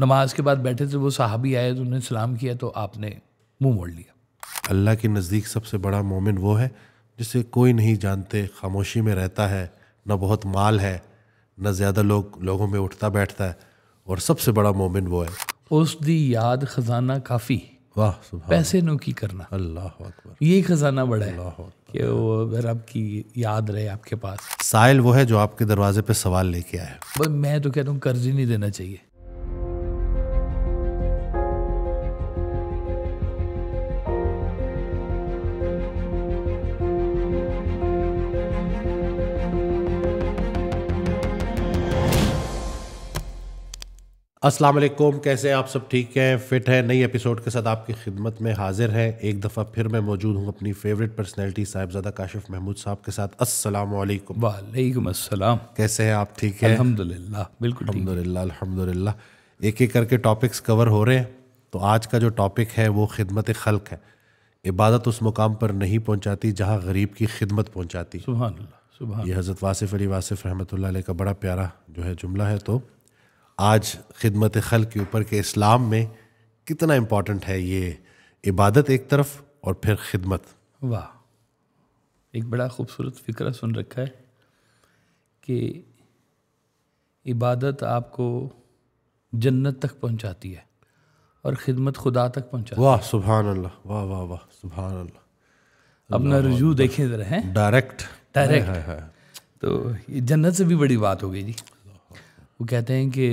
नमाज के बाद बैठे थे वो साहबी आए तो उन्होंने सलाम किया तो आपने मुंह मोड़ लिया अल्लाह के नज़दीक सबसे बड़ा मोमिन वो है जिसे कोई नहीं जानते खामोशी में रहता है ना बहुत माल है ना ज़्यादा लोग लोगों में उठता बैठता है और सबसे बड़ा मोमिन वो है उस दी याद खजाना काफ़ी वाह पैसे नो की करना अल्लाह अकबर ये खजाना बड़ा है कि वो अगर आपकी याद रहे आपके पास साइल वो है जो आपके दरवाजे पे सवाल लेके आया मैं तो कहता हूँ कर्ज ही नहीं देना चाहिए अस्सलाम वालेकुम कैसे आप सब ठीक हैं फिट हैं नई एपिसोड के साथ आपकी खिदमत में हाजिर हैं एक दफ़ा फिर मैं मौजूद हूँ अपनी फेवरेट पर्सनैलिटी साहबजादा काशिफ महमूद साहब के साथ अस्सलाम वालेकुम वालेकुम अस्सलाम कैसे हैं आप ठीक हैं अल्हम्दुलिल्लाह बिल्कुल अल्हम्दुलिल्लाह अल्हम्दुलिल्लाह एक एक करके टॉपिक्स कवर हो रहे हैं तो आज का जो टॉपिक है वो खिदमत खल्क है इबादत उस मुकाम पर नहीं पहुँचाती जहाँ गरीब की खिदमत पहुँचाती सुबह सुबह ये हज़रत वासिफ़ अली वासिफ़ रहमत का बड़ा प्यारा जो है जुमला है तो आज खिदमत खल के ऊपर के इस्लाम में कितना इम्पोर्टेंट है ये इबादत एक तरफ और फिर खिदमत वाह एक बड़ा खूबसूरत फ़िक्र सुन रखा है कि इबादत आपको जन्नत तक पहुंचाती है और ख़िदमत खुदा तक पहुंचाती वाह सुबह अल्लाह वाह वाह वाह सुबह अल्लाह अपना रजू देखें ज़रा है डायरेक्ट डायरेक्ट तो ये जन्नत से भी बड़ी बात हो गई जी वो कहते हैं कि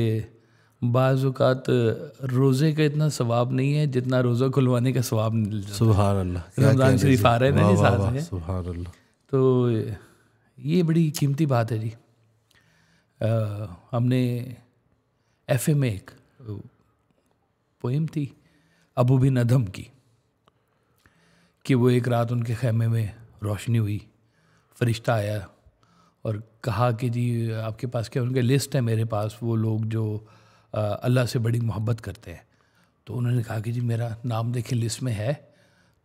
बाज़ात रोज़े का इतना स्वाब नहीं है जितना रोज़ा खुलवाने का स्वाब सुबह रमज़ान शरीफ आ रहे हैं तो ये बड़ी कीमती बात है जी आ, हमने एफ में एक पोइम थी अबू बिन अदम की कि वो एक रात उनके खेमे में रोशनी हुई फरिश्ता आया और कहा कि जी आपके पास क्या उनके लिस्ट है मेरे पास वो लोग जो अल्लाह से बड़ी मोहब्बत करते हैं तो उन्होंने कहा कि जी मेरा नाम देखें लिस्ट में है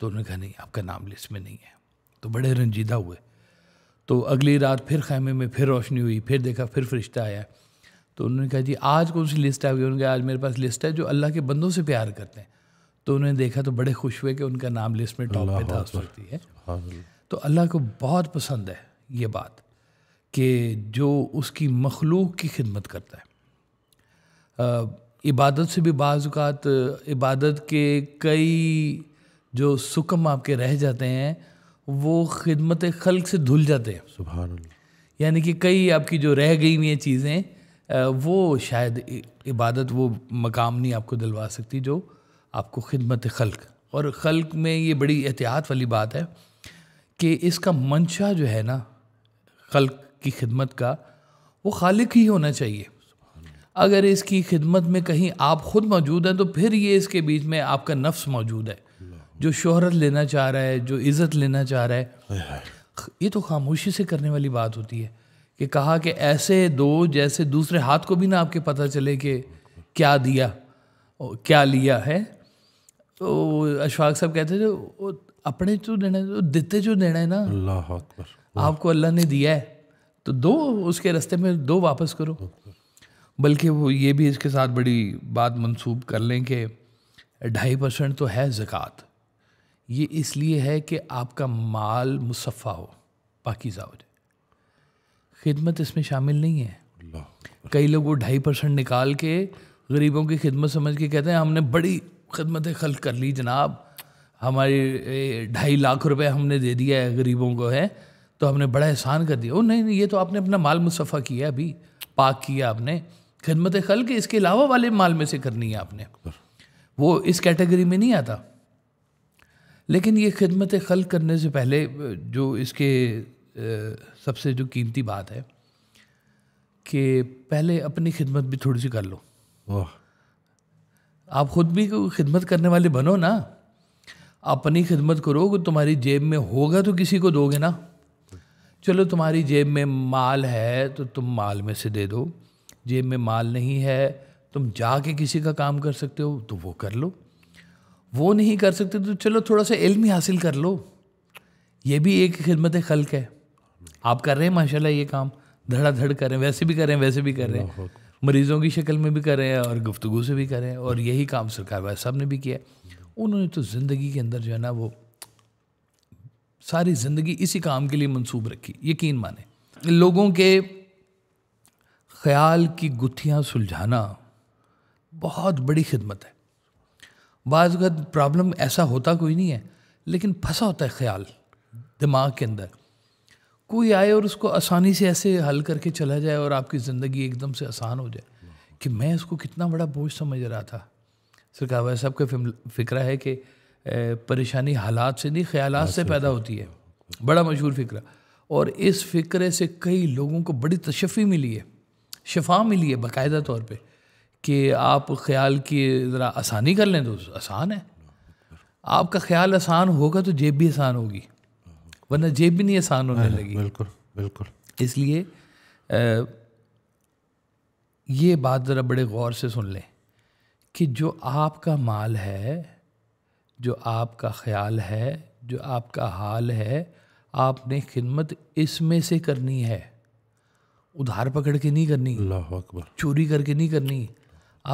तो उन्होंने कहा नहीं आपका नाम लिस्ट में नहीं है तो बड़े रंजीदा हुए तो अगली रात फिर खैमे में फिर रोशनी हुई फिर देखा फिर फरिश्ता आया तो उन्होंने कहा जी आज कौन सी लिस्ट आ गई उन्होंने कहा आज मेरे पास लिस्ट है जो अल्लाह के बंदों से प्यार करते हैं तो उन्होंने देखा तो बड़े खुश हुए कि उनका नाम लिस्ट में टॉप पे था उस वक्त है तो अल्लाह को बहुत पसंद है ये बात कि जो उसकी मखलूक की खिदमत करता है इबादत से भी बाज़ात इबादत के कई जो सुकम आपके रह जाते हैं वो खिदमत खल़ से धुल जाते हैं सुबह यानी कि कई आपकी जो रह गई हुई चीज़ें वो शायद इबादत वो मकाम नहीं आपको दिलवा सकती जो आपको खिदमत खल्क और खल्क में ये बड़ी एहतियात वाली बात है कि इसका मंशा जो है ना खल्क की खिदमत का वो खालिक ही होना चाहिए अगर इसकी खिदमत में कहीं आप ख़ुद मौजूद हैं तो फिर ये इसके बीच में आपका नफ्स मौजूद है जो शोहरत लेना चाह रहा है जो इज़्ज़त लेना चाह रहा है ये तो खामोशी से करने वाली बात होती है कि कहा कि ऐसे दो जैसे दूसरे हाथ को भी ना आपके पता चले कि क्या दिया क्या लिया है तो अशफाक साहब कहते थे अपने जो देना है तो देते जो देना है ना अल्लाह आपको अल्लाह ने दिया है तो दो उसके रास्ते में दो वापस करो बल्कि वो ये भी इसके साथ बड़ी बात मंसूब कर लें कि ढाई परसेंट तो है ज़क़़त ये इसलिए है कि आपका माल मुसफ़ा हो पाकिज़ा हो जाए खिदमत इसमें शामिल नहीं है कई लोग वो ढाई परसेंट निकाल के गरीबों की खिदमत समझ के कहते हैं हमने बड़ी खिदमत खल कर ली जनाब हमारे ढाई लाख रुपए हमने दे दिया है गरीबों को है तो हमने बड़ा एहसान कर दिया ओ नहीं नहीं ये तो आपने अपना माल मुसफ़ा किया अभी पाक किया आपने खिदमत खल के इसके अलावा वाले माल में से करनी है आपने वो इस कैटेगरी में नहीं आता लेकिन ये खिदमत खल करने से पहले जो इसके सबसे जो कीमती बात है कि पहले अपनी खिदमत भी थोड़ी सी कर लो आप खुद भी खिदमत करने वाले बनो ना अपनी खिदमत करो तुम्हारी जेब में होगा तो किसी को दोगे ना चलो तुम्हारी जेब में माल है तो तुम माल में से दे दो जेब में माल नहीं है तुम जाके किसी का काम कर सकते हो तो वो कर लो वो नहीं कर सकते तो चलो थोड़ा सा इल्म ही हासिल कर लो ये भी एक खिदमत खल्क है आप कर रहे हैं माशाल्लाह ये काम धड़ाधड़ कर रहे हैं वैसे भी कर रहे हैं वैसे भी कर रहे हैं मरीजों की शक्ल में भी कर रहे हैं और गुफ्तगु से भी कर रहे हैं और यही काम सरकार वाले साहब ने भी किया उन्होंने तो ज़िंदगी के अंदर जो है ना वो सारी ज़िंदगी इसी काम के लिए मंसूब रखी यकीन माने लोगों के ख्याल की गुत्थियाँ सुलझाना बहुत बड़ी खिदमत है बाज़त प्रॉब्लम ऐसा होता कोई नहीं है लेकिन फंसा होता है ख्याल दिमाग के अंदर कोई आए और उसको आसानी से ऐसे हल करके चला जाए और आपकी ज़िंदगी एकदम से आसान हो जाए कि मैं उसको कितना बड़ा बोझ समझ रहा था सरकार साहब का फिक्रा है कि परेशानी हालात से नहीं ख्याल से पैदा होती है बड़ा मशहूर फ़िक्र और इस फ़िक्र से कई लोगों को बड़ी तशफ़ी मिली है शफा मिली है बाकायदा तौर पर कि आप ख्याल की ज़रा आसानी कर लें तो आसान है आपका ख्याल आसान होगा तो जेब भी आसान होगी वरना जेब भी नहीं आसान होने लगी बिल्कुल बिल्कुल इसलिए आ, ये बात ज़रा बड़े गौर से सुन लें कि जो आपका माल है जो आपका ख्याल है जो आपका हाल है आपने खिदमत इसमें से करनी है उधार पकड़ के नहीं करनी अकबर चोरी करके नहीं करनी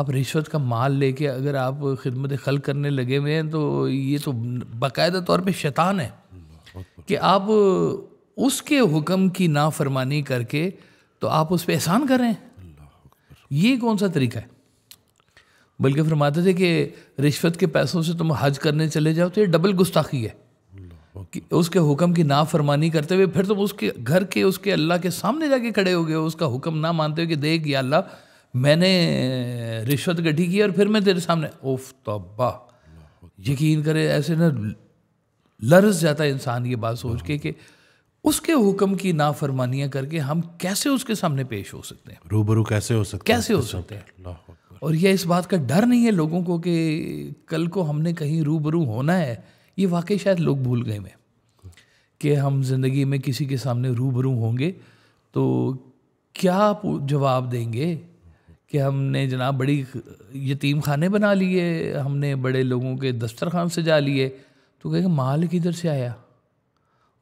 आप रिश्वत का माल लेके अगर आप खिदमत खल करने लगे हुए हैं तो ये तो बाकायदा तौर पे शैतान है कि आप उसके हुक्म की नाफरमानी करके तो आप उस पर एहसान करें ये कौन सा तरीका है बल्कि फरमाते थे कि रिश्वत के पैसों से तुम हज करने चले जाओ तो ये डबल गुस्ताखी है कि उसके हुक्म की नाफरमानी करते हुए फिर तुम उसके घर के उसके अल्लाह के सामने जाके खड़े हो गए हो उसका हुक्म ना मानते हो कि देख या अल्लाह मैंने रिश्वत गठी की और फिर मैं तेरे सामने ओफ तब्बा यकीन करे ऐसे ना लर्ज जाता है इंसान ये बात सोच के कि उसके हुक्म की नाफरमानियाँ करके हम कैसे उसके सामने पेश हो सकते हैं रूबरू कैसे हो सकते कैसे हो सकते हैं और यह इस बात का डर नहीं है लोगों को कि कल को हमने कहीं रूबरू होना है ये वाकई शायद लोग भूल गए हैं कि हम ज़िंदगी में किसी के सामने रूबरू होंगे तो क्या जवाब देंगे कि हमने जनाब बड़ी यतीम खाने बना लिए हमने बड़े लोगों के दस्तरखान जा लिए तो कहेंगे माल किधर से आया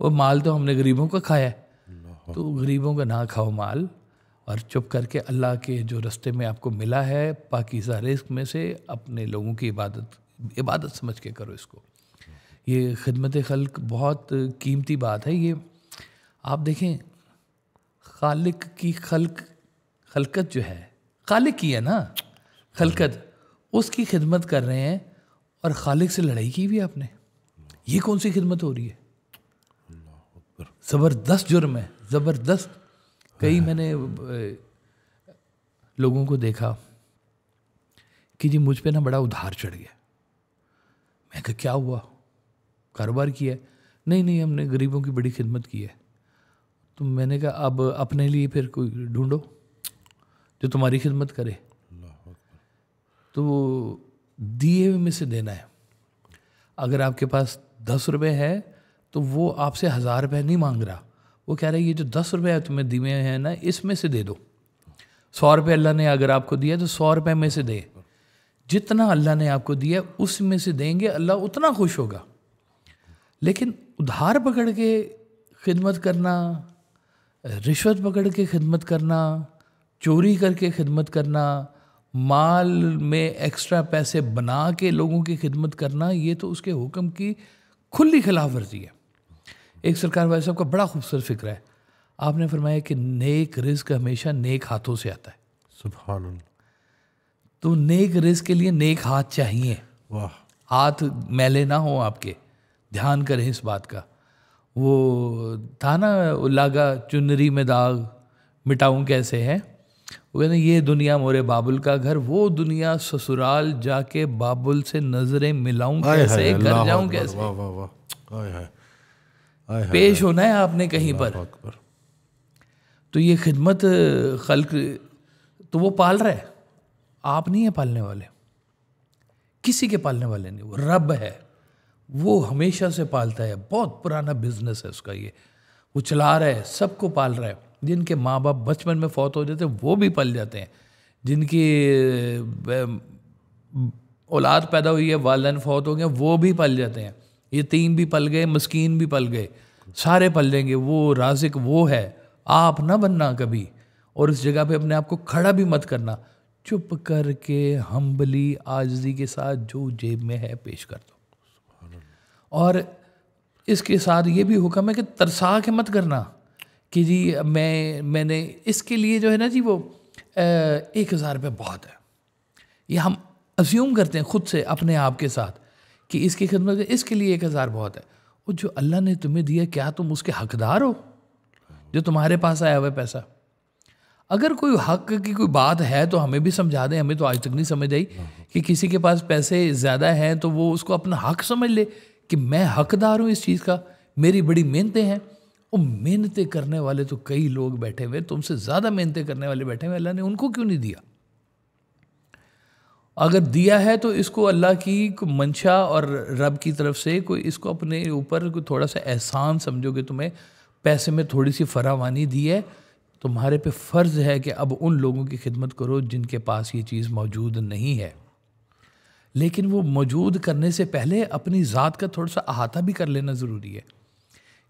वो माल तो हमने गरीबों का खाया तो गरीबों का ना खाओ माल और चुप करके अल्लाह के जो रास्ते में आपको मिला है पाकिजा रिस्क में से अपने लोगों की इबादत इबादत समझ के करो इसको ये खिदमत खलक बहुत कीमती बात है ये आप देखें खालिक की खलक खलकत जो है खालिक की है ना खलकत उसकी खिदमत कर रहे हैं और खालिक से लड़ाई की भी आपने ये कौन सी खिदमत हो रही है ज़बरदस्त जुर्म है ज़बरदस्त कई मैंने लोगों को देखा कि जी मुझ पे ना बड़ा उधार चढ़ गया मैं कहा क्या हुआ कारोबार किया नहीं नहीं हमने गरीबों की बड़ी खिदमत की है तो मैंने कहा अब अपने लिए फिर कोई ढूंढो जो तुम्हारी खिदमत करे तो दिए हुए में से देना है अगर आपके पास दस रुपये है तो वो आपसे हज़ार रुपये नहीं मांग रहा वो कह रहे ये जो दस रुपये तुम्हें दिए हैं ना इसमें से दे दो सौ रुपये अल्लाह ने अगर आपको दिया तो सौ रुपये में से दे जितना अल्लाह ने आपको दिया उसमें से देंगे अल्लाह उतना खुश होगा लेकिन उधार पकड़ के खिदमत करना रिश्वत पकड़ के खिदमत करना चोरी करके खिदमत करना माल में एक्स्ट्रा पैसे बना के लोगों की खिदमत करना ये तो उसके हुक्म की खुली खिलाफ वर्जी है एक सरकार भाई साहब का बड़ा खूबसूरत फिक्र है आपने फरमाया कि नेक रिस्क हमेशा नेक हाथों से आता है सुबह तो नेक रिस्क के लिए नेक हाथ चाहिए वाह हाथ मैले ना हो आपके ध्यान करें इस बात का वो था ना लागा चुनरी में दाग मिटाऊं कैसे है वो कहते ये दुनिया मोरे बाबुल का घर वो दुनिया ससुराल जाके बाबुल से नजरें मिलाऊं कैसे घर जाऊं कैसे वाह वाह वाह पेश होना है आपने कहीं पर तो ये खिदमत खल तो वो पाल रहा है आप नहीं है पालने वाले किसी के पालने वाले नहीं वो रब है वो हमेशा से पालता है बहुत पुराना बिजनेस है उसका ये वो चला रहा है सबको पाल रहा है जिनके माँ बाप बचपन में फौत हो जाते हैं वो भी पल जाते हैं जिनकी औलाद पैदा हुई है वालन फौत हो गए वो भी पल जाते हैं यतीम भी पल गए मस्कीन भी पल गए सारे पल लेंगे वो राजिक वो है आप ना बनना कभी और उस जगह पे अपने आप को खड़ा भी मत करना चुप करके हम्बली आजजी के साथ जो जेब में है पेश कर दो और इसके साथ ये भी हुक्म है कि तरसा के मत करना कि जी मैं मैंने इसके लिए जो है ना जी वो एक हज़ार रुपये बहुत है ये हम अज्यूम करते हैं खुद से अपने आप के साथ कि इसकी खिदमत इसके लिए एक हज़ार बहुत है वो जो अल्लाह ने तुम्हें दिया क्या तुम उसके हकदार हो जो तुम्हारे पास आया हुआ है पैसा अगर कोई हक की कोई बात है तो हमें भी समझा दें हमें तो आज तक नहीं समझ आई कि किसी के पास पैसे ज़्यादा हैं तो वो उसको अपना हक समझ ले कि मैं हकदार हूँ इस चीज़ का मेरी बड़ी मेहनतें हैं वो मेहनतें करने वाले तो कई लोग बैठे हुए तुमसे ज़्यादा मेहनतें करने वाले बैठे हुए अल्लाह ने उनको क्यों नहीं दिया अगर दिया है तो इसको अल्लाह की मंशा और रब की तरफ से कोई इसको अपने ऊपर कोई थोड़ा सा एहसान समझोगे तुम्हें तो पैसे में थोड़ी सी फरावानी दी है तुम्हारे पे फ़र्ज़ है कि अब उन लोगों की खिदमत करो जिनके पास ये चीज़ मौजूद नहीं है लेकिन वो मौजूद करने से पहले अपनी ज़ात का थोड़ा सा अहाता भी कर लेना ज़रूरी है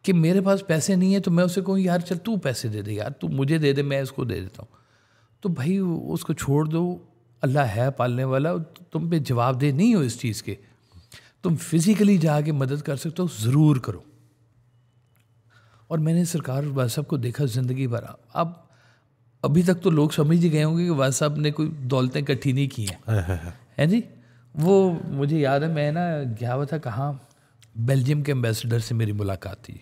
कि मेरे पास पैसे नहीं है तो मैं उसे कहूँ यार चल तू पैसे दे दे यार तू मुझे दे दे मैं इसको दे देता हूँ तो भाई उसको छोड़ दो अल्लाह है पालने वाला तुम पे जवाबदेह नहीं हो इस चीज़ के तुम फिज़िकली जाके मदद कर सकते हो ज़रूर करो और मैंने सरकार वाद साहब को देखा ज़िंदगी भर अब अभी तक तो लोग समझ ही गए होंगे कि वाद साहब ने कोई दौलतें इकट्ठी नहीं की हैं हाँ, हाँ, हाँ। है जी वो मुझे याद है मैं ना गया हुआ था कहाँ बेल्जियम के एम्बेसडर से मेरी मुलाकात थी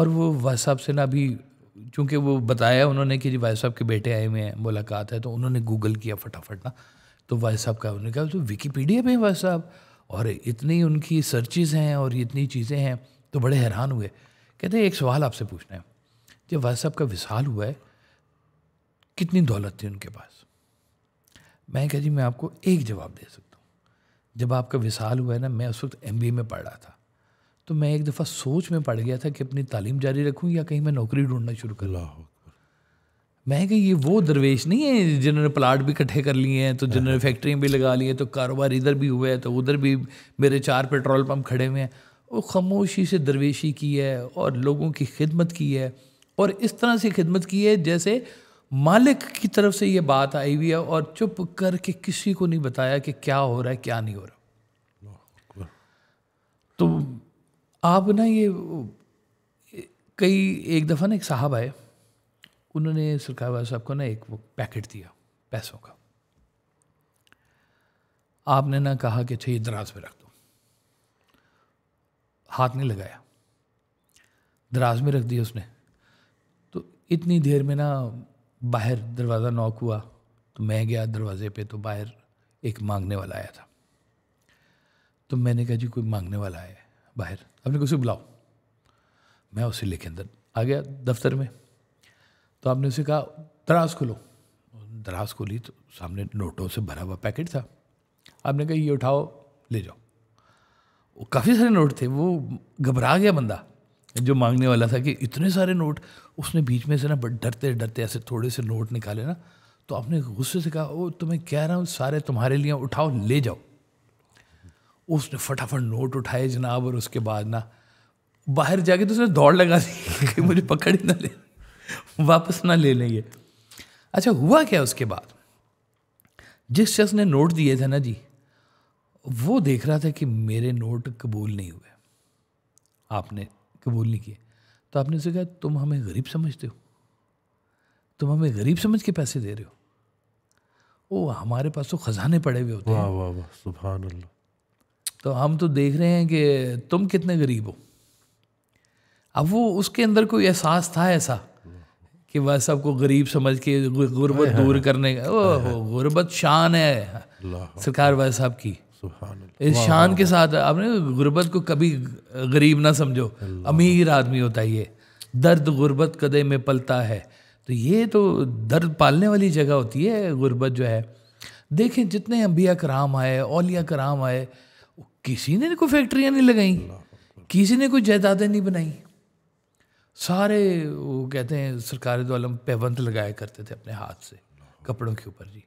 और वो वाद साहब से ना अभी चूँकि वो बताया उन्होंने कि जी भाई साहब के बेटे आए हुए हैं मुलाकात है तो उन्होंने गूगल किया फटाफट ना तो भाई साहब का उन्होंने कहा तो विकीपीडिया पे भाई साहब और इतनी उनकी सर्चिज़ हैं और इतनी चीज़ें हैं तो बड़े हैरान हुए कहते हैं एक सवाल आपसे पूछना है जब भाई साहब का विशाल हुआ है कितनी दौलत थी उनके पास मैं कह जी मैं आपको एक जवाब दे सकता हूँ जब आपका विशाल हुआ है ना मैं उस वक्त एम में पढ़ रहा था तो मैं एक दफ़ा सोच में पड़ गया था कि अपनी तालीम जारी रखूँ या कहीं मैं नौकरी ढूंढना शुरू कर हूँ मैं कहीं ये वो दरवेश नहीं है जिन्होंने प्लाट भी इकट्ठे कर लिए हैं तो जिन्होंने फैक्ट्रियाँ भी लगा ली हैं तो कारोबार इधर भी हुआ है तो उधर भी मेरे चार पेट्रोल पंप खड़े हुए हैं वो खामोशी से दरवेशी की है और लोगों की खिदमत की है और इस तरह से खिदमत की है जैसे मालिक की तरफ से ये बात आई हुई है और चुप करके किसी को नहीं बताया कि क्या हो रहा है क्या नहीं हो रहा तो आप ना ये कई एक दफ़ा ना एक साहब आए उन्होंने सरकार वाले साहब को ना एक वो पैकेट दिया पैसों का आपने ना कहा कि अच्छा ये दराज में रख दो हाथ नहीं लगाया दराज में रख दिया उसने तो इतनी देर में ना बाहर दरवाज़ा नॉक हुआ तो मैं गया दरवाजे पे तो बाहर एक मांगने वाला आया था तो मैंने कहा जी कोई मांगने वाला आया बाहर आपने उसे बुलाओ मैं उसे लेके अंदर आ गया दफ्तर में तो आपने उसे कहा दराज खोलो दराज खोली तो सामने नोटों से भरा हुआ पैकेट था आपने कहा ये उठाओ ले जाओ वो काफ़ी सारे नोट थे वो घबरा गया बंदा जो मांगने वाला था कि इतने सारे नोट उसने बीच में से ना डरते डरते ऐसे थोड़े से नोट निकाले ना तो आपने गुस्से से कहा ओ तुम्हें कह रहा हूँ सारे तुम्हारे लिए उठाओ ले जाओ उसने फटाफट नोट उठाए जनाब और उसके बाद ना बाहर जाके तो उसने दौड़ लगा दी कि मुझे पकड़ ही ना ले वापस ना ले लेंगे अच्छा हुआ क्या उसके बाद जिस शख्स ने नोट दिए थे ना जी वो देख रहा था कि मेरे नोट कबूल नहीं हुए आपने कबूल नहीं किए तो आपने उसे कहा तुम हमें गरीब समझते हो तुम हमें गरीब समझ के पैसे दे रहे हो ओ हमारे पास तो खजाने पड़े हुए होते हैं वाह वाह वाह अल्लाह तो हम तो देख रहे हैं कि तुम कितने गरीब हो अब वो उसके अंदर कोई एहसास था ऐसा कि वह सबको गरीब समझ के गुर्बत हाँ। दूर करने का ओ हाँ। गुर्बत शान है सरकार वह साहब की इस शान के साथ आपने गुर्बत को कभी गरीब ना समझो अमीर आदमी होता है ये दर्द गुर्बत कदे में पलता है तो ये तो दर्द पालने वाली जगह होती है गुर्बत जो है देखें जितने अम्बिया कराम आए औलिया कराम आए किसी ने कोई फैक्ट्रियां नहीं लगाई किसी ने कोई जायदादें नहीं बनाई सारे वो कहते हैं सरकार दो पैबंद लगाया करते थे अपने हाथ से कपड़ों के ऊपर जी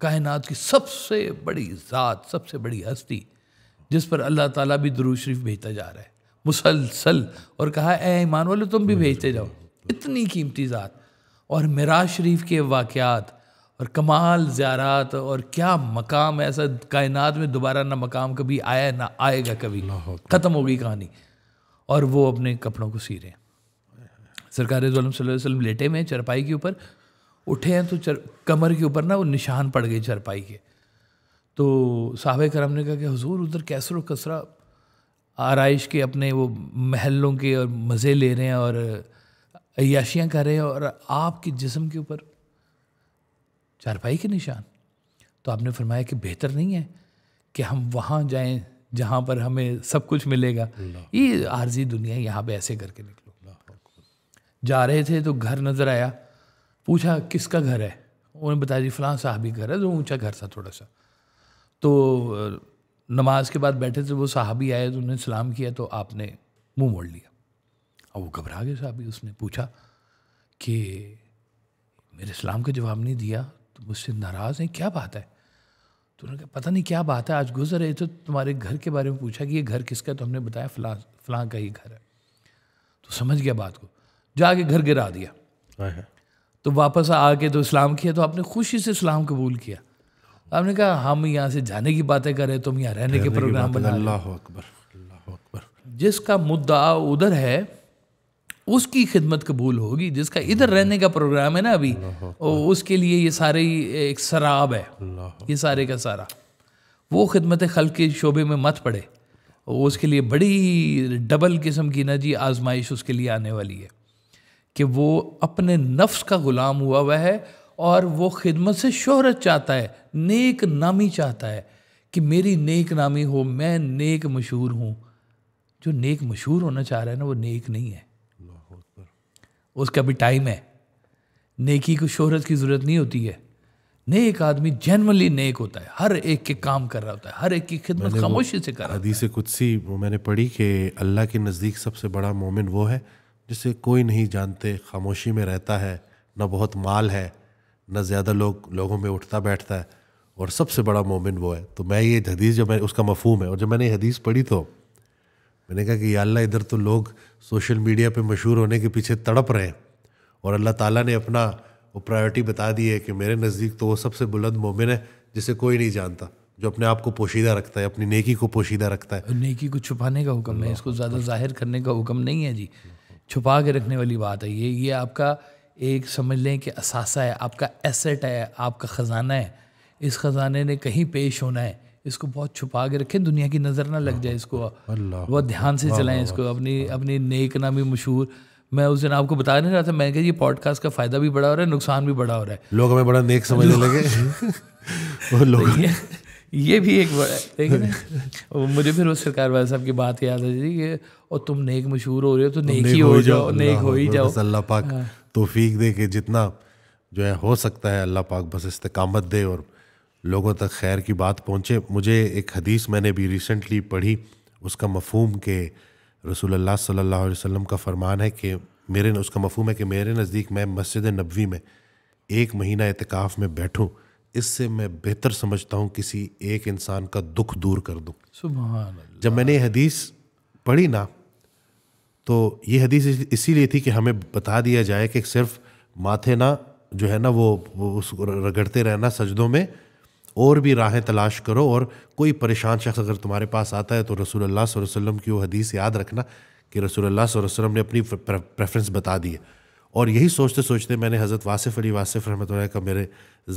कायनात की सबसे बड़ी ज़ात सबसे बड़ी हस्ती जिस पर अल्लाह ताला भी दरू शरीफ भेजता जा रहा है मुसलसल और कहा ए ईमान वाले तुम भी भेजते जाओ इतनी कीमती ज़ात और मराज शरीफ के वाक़ात और कमाल ज्यारात और क्या मकाम ऐसा कायनात में दोबारा ना मकाम कभी आया ना आएगा कभी ख़त्म हो गई कहानी और वो अपने कपड़ों को सी रहे हैं सरकार वसल्लम लेटे में चरपाई के ऊपर उठे हैं तो चर कमर के ऊपर ना वो निशान पड़ गए चरपाई के तो साहब करम ने कहा कि हजूर उधर कैसर कसरा आरइश के अपने वो महलों के और मज़े ले रहे हैं और अयाशियाँ कर रहे हैं और आपके जिसम के ऊपर चारपाई के निशान तो आपने फरमाया कि बेहतर नहीं है कि हम वहाँ जाएँ जहाँ पर हमें सब कुछ मिलेगा ये आर्जी दुनिया यहाँ पे ऐसे करके निकलो जा रहे थे तो घर नज़र आया पूछा किसका घर है उन्होंने बताया जी फलां साहबी घर है जो ऊंचा घर था थोड़ा सा तो नमाज के बाद बैठे थे वो साहबी आए तो उन्होंने सलाम किया तो आपने मुंह मोड़ लिया और वो घबरा गए साहबी उसने पूछा कि मेरे सलाम का जवाब नहीं दिया तो मुझसे नाराज़ हैं क्या बात है तो उन्होंने कहा पता नहीं क्या बात है आज गुजर रहे थे तो तुम्हारे घर के बारे में पूछा कि ये घर किसका है तो हमने बताया फलां फलां का ही घर है तो समझ गया बात को जाके घर गिरा दिया तो वापस आके तो इस्लाम किया तो आपने खुशी से इस्लाम कबूल किया आपने कहा हम यहाँ से जाने की बातें करें तुम यहाँ रहने के प्रोग्राम बना अल्लाह अकबर अल्लाह अकबर जिसका मुद्दा उधर है उसकी खिदमत कबूल होगी जिसका इधर रहने का प्रोग्राम है ना अभी और उसके लिए ये सारे एक शराब है ये सारे का सारा वो खिदमत खल के शोबे में मत पड़े उसके लिए बड़ी डबल किस्म की ना जी आजमाइश उसके लिए आने वाली है कि वो अपने नफ्स का ग़ुलाम हुआ हुआ है और वो खिदमत से शोहरत चाहता है नेक नामी चाहता है कि मेरी नेक नामी हो मैं नेक मशहूर हूँ जो नेक मशहूर होना चाह रहा है ना वो नेक नहीं है उसका भी टाइम है नेकी को शोहरत की ज़रूरत नहीं होती है नेक आदमी जनरली नेक होता है हर एक के काम कर रहा होता है हर एक की खिदमत खामोशी से कर रहा कुछ सी वो मैंने पढ़ी कि अल्लाह के नज़दीक सबसे बड़ा मोमिन वो है जिसे कोई नहीं जानते खामोशी में रहता है ना बहुत माल है ना ज़्यादा लोग लोगों में उठता बैठता है और सबसे बड़ा मोमिन वो है तो मैं ये हदीस जब मैं उसका मफहम है और जब मैंने ये हदीस पढ़ी तो मैंने कहा कि अल्लाह इधर तो लोग सोशल मीडिया पे मशहूर होने के पीछे तड़प रहे हैं और अल्लाह ताला ने अपना वो प्रायोरिटी बता दी है कि मेरे नज़दीक तो वो सबसे बुलंद मोमिन है जिसे कोई नहीं जानता जो अपने आप को पोशीदा रखता है अपनी नेकी को पोशीदा रखता है नेकी को छुपाने का हुक्म है इसको ज़्यादा अच्छा। जाहिर करने का हुक्म नहीं है जी छुपा के रखने वाली बात है ये ये आपका एक समझ लें कि असासा है आपका एसेट है आपका ख़जाना है इस ख़जाने ने कहीं पेश होना है इसको बहुत छुपा के रखें दुनिया की नज़र ना लग जाए इसको बहुत ध्यान से चलाएं इसको अपनी अपनी नेक नामी मशहूर मैं उस दिन आपको बता नहीं रहा था मैंने कहा ये पॉडकास्ट का फायदा भी बड़ा हो रहा है नुकसान भी बड़ा हो रहा है लोग हमें बड़ा नेक समझने लगे लोग ये भी एक बड़ा है लेकिन मुझे फिर उस सरकार वाले साहब की बात याद आ जाती है और तुम नेक मशहूर हो रहे हो तो नेक ही हो जाओ नेक हो ही जाओ अल्लाह पाक हाँ। तोफीक दे के जितना जो है हो सकता है अल्लाह पाक बस इस्तेकामत दे और लोगों तक खैर की बात पहुँचे मुझे एक हदीस मैंने भी रिसेंटली पढ़ी उसका मफहम के रसूल सल्लल्लाहु अलैहि वसल्लम का फरमान है कि मेरे उसका मफहम है कि मेरे नज़दीक मैं मस्जिद नबवी में एक महीना एतकाफ़ में बैठूँ इससे मैं बेहतर समझता हूँ किसी एक इंसान का दुख दूर कर दूँ जब मैंने ये हदीस पढ़ी ना तो ये हदीस इसीलिए थी कि हमें बता दिया जाए कि सिर्फ माथे ना जो है ना वो, वो रगड़ते रहना सजदों में और भी राहें तलाश करो और कोई परेशान शख्स अगर तुम्हारे पास आता है तो रसूल अल्लाह वसल्लम की वो हदीस याद रखना कि रसूल अल्लाह वसल्लम ने अपनी प्रेफरेंस बता दी है और यही सोचते सोचते मैंने हज़रत वासिफ़ अली वासिफ़ रहमत का मेरे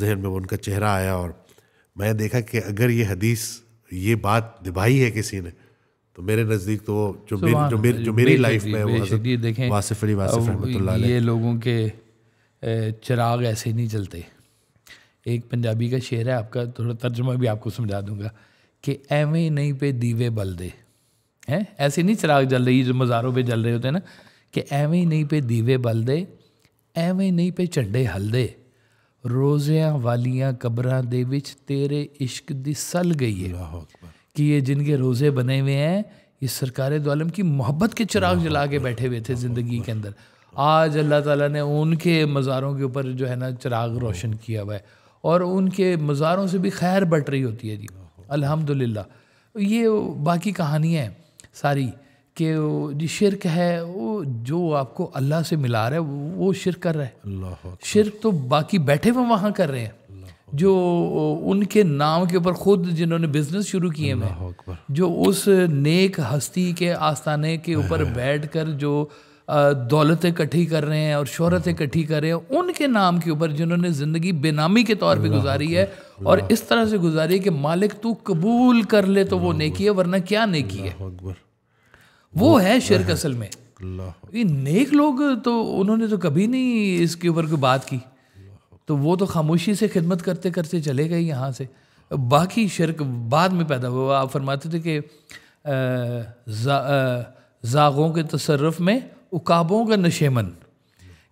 जहन में उनका चेहरा आया और मैं देखा कि अगर ये हदीस ये बात दिभाई है किसी ने तो मेरे नज़दीक तो जो मेरी जो मेरी जो मेरी लाइफ में वो वासिफ़ अली वासिफ़ रहमत ये लोगों के चिराग ऐसे नहीं चलते एक पंजाबी का शेर है आपका थोड़ा तर्जमा भी आपको समझा दूंगा कि एवें नहीं पे दीवे बल दे हैं ऐसे नहीं चिराग जल रही जो मज़ारों पे जल रहे होते हैं ना कि एवें नहीं पे दीवे बल दे एवें नहीं पे ਝੰਡੇ हल दे ਵਾਲੀਆਂ वालियाँ ਦੇ ਵਿੱਚ ਤੇਰੇ ਇਸ਼ਕ ਦੀ ਸਲ ਗਈ ਹੈ कि ये जिनके रोज़े बने हुए हैं ये सरकार दोलम की मोहब्बत के चिराग जला के बैठे हुए थे ज़िंदगी के अंदर आज अल्लाह ताला ने उनके मज़ारों के ऊपर जो है ना चिराग रोशन किया हुआ है और उनके मज़ारों से भी खैर बट रही होती है जी अल्हम्दुलिल्लाह ये बाकी कहानियाँ हैं सारी कि जी शिरक है वो जो आपको अल्लाह से मिला रहा है वो शिरक कर रहा है शिरक तो बाकी बैठे हुए वहाँ कर रहे हैं जो उनके नाम के ऊपर खुद जिन्होंने बिजनेस शुरू किए हैं जो उस नेक हस्ती के आस्थाने के ऊपर बैठ कर जो दौलत इकट्ठी कर रहे हैं और शोहरत इकट्ठी कर रहे हैं उनके नाम के ऊपर जिन्होंने ज़िंदगी बेनामी के तौर पे गुजारी है और इस तरह से गुजारी है कि मालिक तू कबूल कर ले तो वो नेकी है वरना क्या नेकी है वो है शिरक असल में ये नेक लोग तो उन्होंने तो कभी नहीं इसके ऊपर कोई बात की तो वो तो खामोशी से खिदमत करते करते चले गए यहाँ से बाकी शिरक बाद में पैदा हुआ आप फरमाते थे कि जागों के तसरफ में उकाबों का नशेमन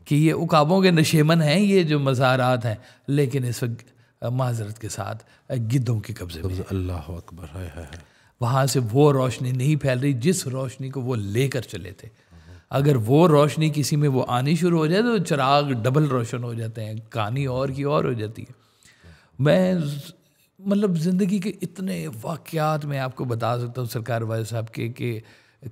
कि ये उकाबों के नशेमन हैं ये जो मज़ारात हैं लेकिन इस वक्त माजरत के साथ गिद्धों के कब्जे में अल्लाह अकबर है, है, है। वहाँ से वो रोशनी नहीं फैल रही जिस रोशनी को वो लेकर चले थे अगर वो रोशनी किसी में वो आनी शुरू हो जाए तो चिराग डबल रोशन हो जाते हैं कहानी और की और हो जाती है मैं मतलब ज़िंदगी के इतने वाक़ात मैं आपको बता सकता हूँ सरकार वाले साहब के कि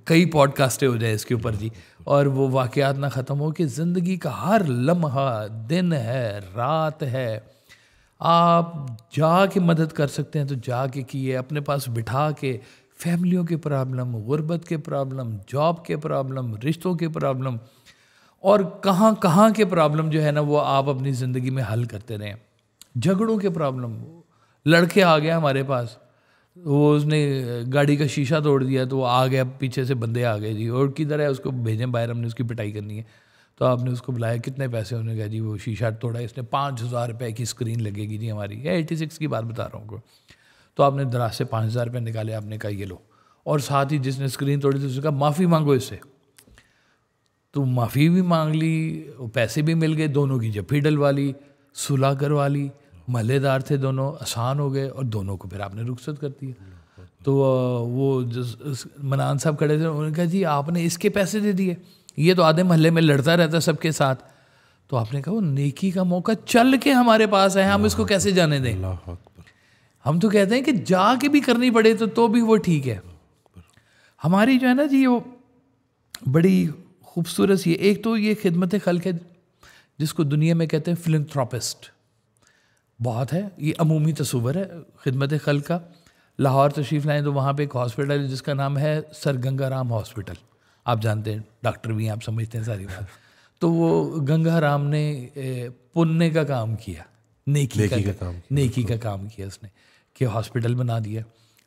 कई पॉडकास्टें हो जाए इसके ऊपर जी और वो वाक़ात ना ख़त्म हो कि ज़िंदगी का हर लम्हा दिन है रात है आप जा के मदद कर सकते हैं तो जा के किए अपने पास बिठा के फैमिलियों के प्रॉब्लम गुर्बत के प्रॉब्लम जॉब के प्रॉब्लम रिश्तों के प्रॉब्लम और कहाँ कहाँ के प्रॉब्लम जो है ना वो आप अपनी ज़िंदगी में हल करते रहें झगड़ों के प्रॉब्लम लड़के आ गए हमारे पास वो उसने गाड़ी का शीशा तोड़ दिया तो वो आ गया पीछे से बंदे आ गए जी और किधर है उसको भेजें बाहर हमने उसकी पिटाई करनी है तो आपने उसको बुलाया कितने पैसे उन्होंने कहा जी वो शीशा तोड़ा इसने पाँच हज़ार रुपये की स्क्रीन लगेगी जी हमारी या एटी सिक्स की बात बता रहा हूँ तो आपने दराज से पाँच हज़ार रुपये निकाले आपने कहा ये लो और साथ ही जिसने स्क्रीन तोड़ी थी उसने कहा माफ़ी मांगो इससे तो माफ़ी भी मांग ली पैसे भी मिल गए दोनों की जफी डलवा ली सुलह करवा ली महलेदार थे दोनों आसान हो गए और दोनों को फिर आपने रुखसत कर दिया तो वो मनान साहब खड़े थे उन्होंने कहा जी आपने इसके पैसे दे दिए ये तो आधे महल्ले में लड़ता रहता है सबके साथ तो आपने कहा वो नेकी का मौका चल के हमारे पास है हम इसको कैसे जाने दें हम तो कहते हैं कि जा के भी करनी पड़े तो तो भी वो ठीक है हमारी जो है ना जी वो बड़ी खूबसूरत ये एक तो ये खिदमत खल के जिसको दुनिया में कहते हैं फिल्म थ्रापिस्ट बहुत है ये अमूमी तस्वर है खिदमत खल का लाहौर तशरीफ़ लाएँ तो वहाँ पर एक हॉस्पिटल है जिसका नाम है सर गंगा राम हॉस्पिटल आप जानते हैं डॉक्टर भी हैं आप समझते हैं सारी बात तो वो गंगा राम ने पुण्य का काम किया नेकी, नेकी का, का काम नेकी का काम किया उसने कि हॉस्पिटल बना दिया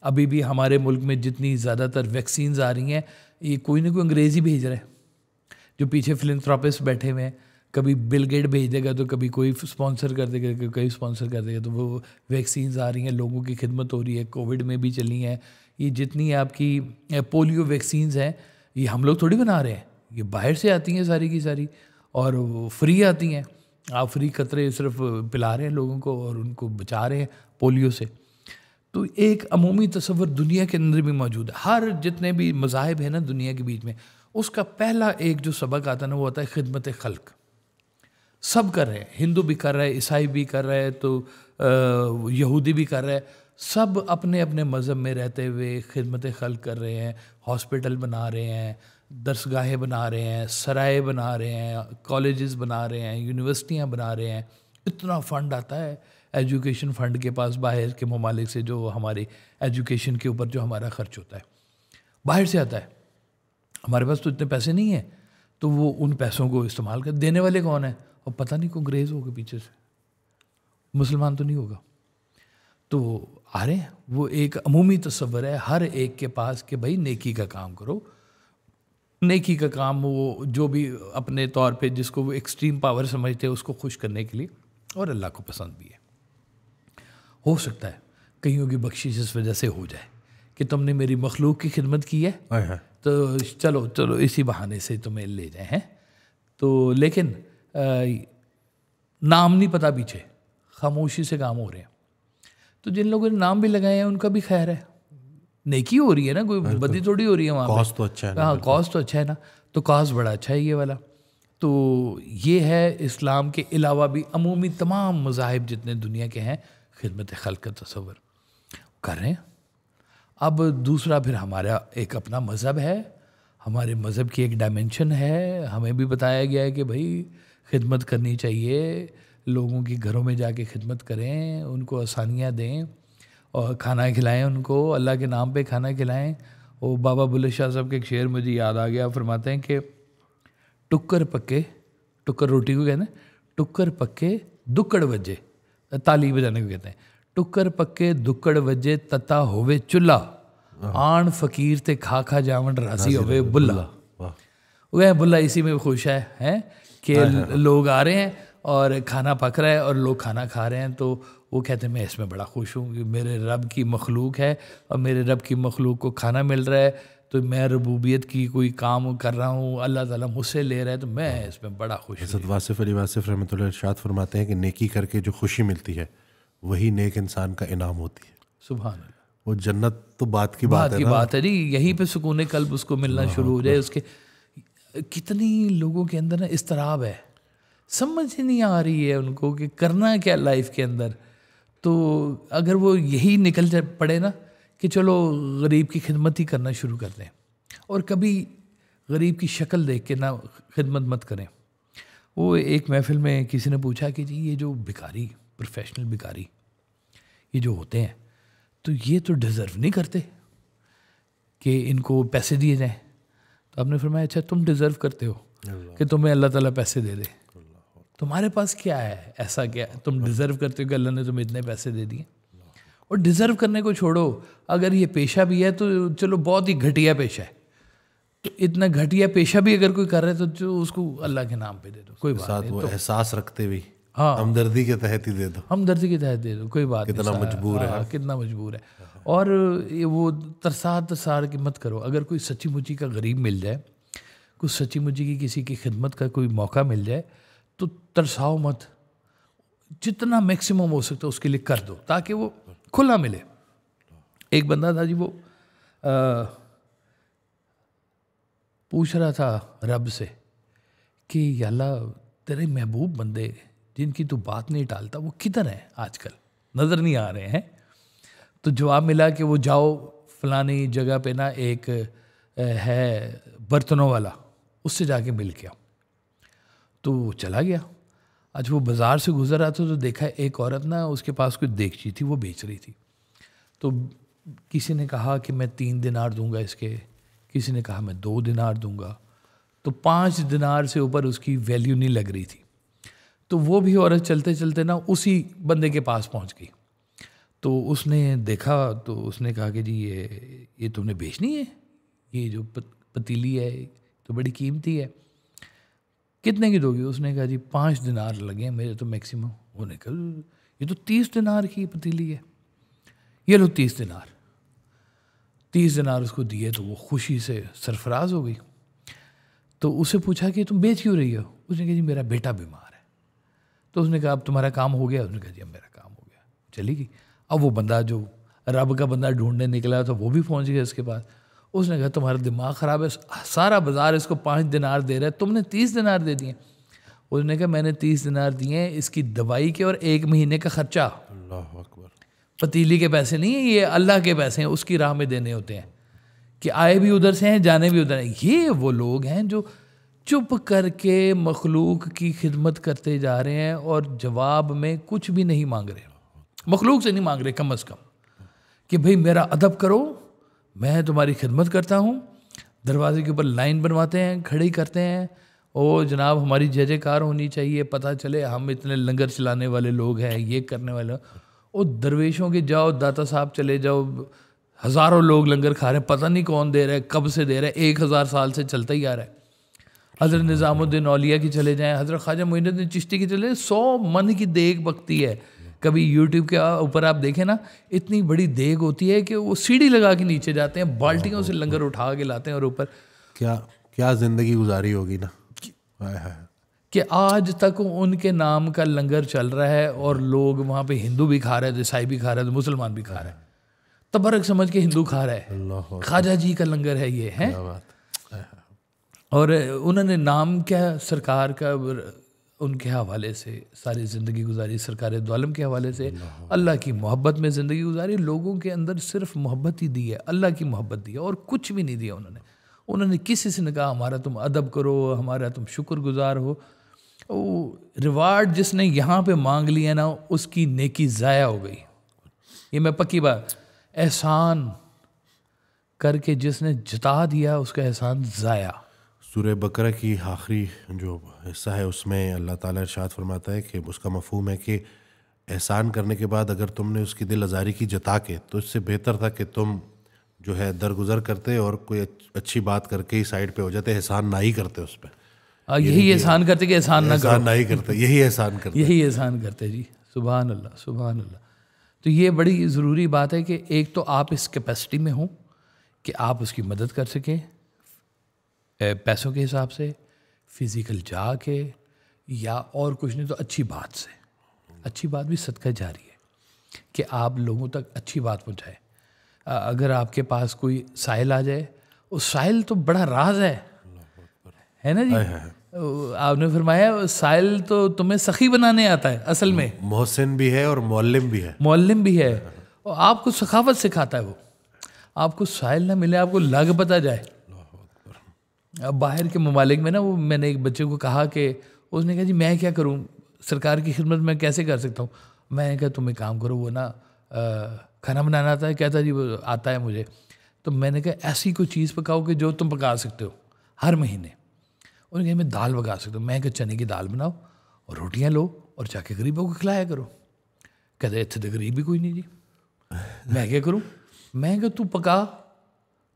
अभी भी हमारे मुल्क में जितनी ज़्यादातर वैक्सीन आ रही हैं ये कोई ना कोई अंग्रेज़ी भेज रहे हैं जो पीछे फिलथ्रापिस्ट बैठे हुए हैं कभी बिल गेट भेज देगा तो कभी कोई स्पॉन्सर कर देगा कभी स्पॉन्सर कर देगा तो वो वैक्सीन आ रही हैं लोगों की खिदमत हो रही है कोविड में भी चली हैं ये जितनी आपकी पोलियो वैक्सीन्स हैं ये हम लोग थोड़ी बना रहे हैं ये बाहर से आती हैं सारी की सारी और फ्री आती हैं आप फ्री खतरे सिर्फ पिला रहे हैं लोगों को और उनको बचा रहे हैं पोलियो से तो एक अमूमी तस्वर दुनिया के अंदर भी मौजूद है हर जितने भी मजाहब हैं ना दुनिया के बीच में उसका पहला एक जो सबक आता है ना वो आता है खिदमत खल्क सब कर रहे हैं हिंदू भी कर रहे हैं ईसाई भी कर रहे हैं तो यहूदी भी कर रहे हैं सब अपने अपने मज़हब में रहते हुए खिदमत खल कर रहे हैं हॉस्पिटल बना रहे हैं दरसगाहें बना रहे हैं सराय बना रहे हैं कॉलेजेस बना रहे हैं यूनिवर्सिटियाँ बना रहे हैं इतना फ़ंड आता है एजुकेशन फ़ंड के पास बाहर के ममालिक से जो हमारी एजुकेशन के ऊपर जो हमारा खर्च होता है बाहर से आता है हमारे पास तो इतने पैसे नहीं हैं तो वो उन पैसों को इस्तेमाल कर देने वाले कौन हैं और पता नहीं को ग्रेज होगा पीछे से मुसलमान तो नहीं होगा तो आ रहे हैं वो एक अमूमी तस्वर है हर एक के पास कि भाई नेकी का काम करो नेकी का काम वो जो भी अपने तौर पे जिसको वो एक्सट्रीम पावर समझते हैं उसको खुश करने के लिए और अल्लाह को पसंद भी है हो सकता है कहीं की बख्शिश इस वजह से हो जाए कि तुमने मेरी मखलूक की खिदमत की है तो चलो चलो इसी बहाने से तुम्हें ले जाए हैं तो लेकिन नाम नहीं पता पीछे खामोशी से काम हो रहे हैं तो जिन लोगों ने नाम भी लगाए हैं उनका भी खैर है नेकी हो रही है ना कोई बदी थोड़ी हो रही है वहाँ कॉस्ट तो अच्छा है हाँ कॉस्ट तो अच्छा है ना तो कॉस्ट बड़ा अच्छा है ये वाला तो ये है इस्लाम के अलावा भी अमूमी तमाम मजाहब जितने दुनिया के हैं खिदमत खल का तस्वर कर रहे हैं अब दूसरा फिर हमारा एक अपना मज़हब है हमारे मज़हब की एक डायमेंशन है हमें भी बताया गया है कि भाई खिदमत करनी चाहिए लोगों की घरों में जाके खिदमत करें उनको आसानियाँ दें और खाना खिलाएं उनको अल्लाह के नाम पे खाना खिलाएं और बाबा बुल्ले शाह साहब के एक शेर मुझे याद आ गया फरमाते हैं कि टुक्कर पक्के टुक्कर रोटी को कहते हैं टुक्कर पक्के दुक्कड़ वजे ताली बजाने को कहते हैं टुक्कर पक्के दुक्कड़ वजे तत्ता होवे चुल्ला हाँ। आण फकीर ते खा खा जावन राशी होवे बुल्ला बुल्ला इसी में खुश है हैं कि लोग आ रहे हैं और खाना पक रहा है और लोग खाना खा रहे हैं तो वो कहते हैं मैं इसमें बड़ा खुश हूँ कि मेरे रब की मखलूक है और मेरे रब की मखलूक को खाना मिल रहा है तो मैं रबूबियत की कोई काम कर रहा हूँ अल्लाह ताला मुझसे ले रहा है तो मैं इसमें बड़ा खुश हूँ वासिफ़ अली वासिफ रहमत शाद फरमाते हैं कि नेकी करके जो खुशी मिलती है वही नेक इंसान का इनाम होती है सुबह वो जन्नत तो बात की बात, है की बात है जी यहीं पर सुकून कल्ब उसको मिलना शुरू हो जाए उसके कितनी लोगों के अंदर ना इसतराब है समझ ही नहीं आ रही है उनको कि करना क्या लाइफ के अंदर तो अगर वो यही निकल जा पड़े ना कि चलो गरीब की खिदमत ही करना शुरू कर दें और कभी गरीब की शक्ल देख के ना खिदमत मत करें वो एक महफिल में किसी ने पूछा कि जी ये जो भिकारी प्रोफेशनल भिकारी ये जो होते हैं तो ये तो डिज़र्व नहीं करते कि इनको पैसे दिए जाएँ तो आपने फरमाया अच्छा तुम डिज़र्व करते हो कि तुम्हें अल्लाह ताला पैसे दे दे तुम्हारे पास क्या है ऐसा क्या तुम डिज़र्व करते हो कि अल्लाह ने तुम्हें इतने पैसे दे दिए और डिज़र्व करने को छोड़ो अगर ये पेशा भी है तो चलो बहुत ही घटिया पेशा है तो इतना घटिया पेशा भी अगर कोई कर रहा है तो जो उसको अल्लाह के नाम पे दे दो कोई बात नहीं तो, एहसास रखते हुए हाँ हमदर्दी के तहत ही दे दो हमदर्दी के तहत दे दो कोई बात कितना मजबूर है हाँ, कितना मजबूर है और ये वो तरसा तरसार की मत करो अगर कोई सच्ची मुची का गरीब मिल जाए कुछ सच्ची मुची की किसी की खिदमत का कोई मौका मिल जाए तो तरसाओ मत जितना मैक्सिमम हो सकता है उसके लिए कर दो ताकि वो खुला मिले एक बंदा था जी वो आ, पूछ रहा था रब से कि अल्लाह तेरे महबूब बंदे जिनकी तू बात नहीं टालता वो किधर हैं आजकल नज़र नहीं आ रहे हैं तो जवाब मिला कि वो जाओ फलानी जगह पे ना एक है बर्तनों वाला उससे जाके मिल गया तो वो चला गया आज वो बाज़ार से गुजर रहा था तो देखा एक औरत ना उसके पास कुछ देखची थी वो बेच रही थी तो किसी ने कहा कि मैं तीन दिनार दूंगा इसके किसी ने कहा मैं दो दिनार दूंगा तो पाँच दिनार से ऊपर उसकी वैल्यू नहीं लग रही थी तो वो भी औरत चलते चलते ना उसी बंदे के पास पहुंच गई तो उसने देखा तो उसने कहा कि जी ये ये तुमने बेचनी है ये जो पत, पतीली है तो बड़ी कीमती है कितने की दोगी उसने कहा जी पाँच दिनार लगे मेरे तो मैक्सिमम होने का ये तो तीस दिनार की पतीली है ये लो तीस दिनार तीस दिनार उसको दिए तो वो खुशी से सरफराज हो गई तो उससे पूछा कि तुम बेच क्यों रही हो उसने कहा जी मेरा बेटा बीमार है तो उसने कहा अब तुम्हारा काम हो गया उसने कहा जी अब मेरा काम हो गया चली गई अब वो बंदा जो रब का बंदा ढूंढने निकला तो वो भी पहुंच गया इसके पास उसने कहा तुम्हारा दिमाग ख़राब है सारा बाजार इसको पाँच दिनार दे रहा है तुमने तीस दिनार दे दिए उसने कहा मैंने तीस दिनार दिए इसकी दवाई के और एक महीने का खर्चा अकबर पतीली के पैसे नहीं है ये अल्लाह के पैसे हैं उसकी राह में देने होते हैं कि आए भी उधर से हैं जाने भी उधर हैं ये वो लोग हैं जो चुप करके मखलूक की खिदमत करते जा रहे हैं और जवाब में कुछ भी नहीं मांग रहे मखलूक से नहीं मांग रहे कम अज़ कम कि भाई मेरा अदब करो मैं तुम्हारी खिदमत करता हूँ दरवाजे के ऊपर लाइन बनवाते हैं खड़ी करते हैं ओ जनाब हमारी जय जयकार होनी चाहिए पता चले हम इतने लंगर चलाने वाले लोग हैं ये करने वाले ओ दरवेशों के जाओ दाता साहब चले जाओ हज़ारों लोग लंगर खा रहे पता नहीं कौन दे रहा है कब से दे रहा है एक हज़ार साल से चलता ही आ रहा है हज़रत निज़ामुद्दीन औलिया की चले जाएँ हज़रत ख्वाजा मोइनुद्दीन चिश्ती की चले सौ मन की देख बकती है कभी यूट्यूब के ऊपर आप देखें ना इतनी बड़ी देग होती है कि वो सीढ़ी लगा के नीचे जाते हैं बाल्टियों से लंगर उठा के लाते हैं और ऊपर क्या क्या ज़िंदगी गुजारी होगी ना कि आज तक उनके नाम का लंगर चल रहा है और लोग वहाँ पे हिंदू भी खा रहे थे ईसाई भी खा रहे थे मुसलमान भी खा रहे हैं तबरक समझ के हिंदू खा रहे हैं खाजा जी का लंगर है ये है और उन्होंने नाम क्या सरकार का उनके हवाले से सारी ज़िंदगी गुजारी सरकार दोलम के हवाले से अल्लाह की मोहब्बत में ज़िंदगी गुजारी लोगों के अंदर सिर्फ मोहब्बत ही दी है अल्लाह की मोहब्बत दी है और कुछ भी नहीं दिया उन्होंने उन्होंने किसी से कहा हमारा तुम अदब करो हमारा तुम शुक्रगुजार हो वो रिवार्ड जिसने यहाँ पे मांग लिया ना उसकी नेकी ज़ाया हो गई ये मैं पक्की बात एहसान करके जिसने जता दिया उसका एहसान ज़ाया सूर्य बकरा की आखिरी जो हिस्सा है उसमें अल्लाह ताला इरशाद फरमाता है कि उसका मफहम है कि एहसान करने के बाद अगर तुमने उसकी दिल आज़ारी की जता के तो इससे बेहतर था कि तुम जो है दरगुजर करते और कोई अच्छी बात करके ही साइड पे हो जाते एहसान ना ही करते उस पर हाँ, यही एहसान करते कि एहसान ना एहसान ना ही करते यही एहसान करते यही एहसान करते जी सुबह अल्लाह सुबह अल्लाह तो ये बड़ी ज़रूरी बात है कि एक तो आप इस कैपेसिटी में हों कि आप उसकी मदद कर सकें पैसों के हिसाब से फिज़िकल जाके या और कुछ नहीं तो अच्छी बात से अच्छी बात भी सदका जारी है कि आप लोगों तक अच्छी बात पहुँचाए अगर आपके पास कोई साहिल आ जाए उस साहिल तो बड़ा राज है है ना जी आपने फरमाया साहिल तो तुम्हें सखी बनाने आता है असल में मोहसिन भी है और मोलम भी है मोलम भी है और आपको सखावत सिखाता है वो आपको साहिल ना मिले आपको लग पता जाए अब बाहर के ममालिक में ना वो मैंने एक बच्चे को कहा कि उसने कहा जी मैं क्या करूँ सरकार की खिदमत मैं कैसे कर सकता हूँ मैंने कहा तुम एक काम करो वो ना खाना बनाना आता है कहता जी वो आता है मुझे तो मैंने कहा ऐसी कोई चीज़ पकाओ कि जो तुम पका सकते हो हर महीने उन्हें कहा मैं दाल पका सकता हूँ मैं कहा चने की दाल बनाओ और रोटियाँ लो और जाके गरीबों को खिलाया करो कहते इतने तो गरीब भी कोई नहीं जी मैं क्या करूँ मैं कहा तू पका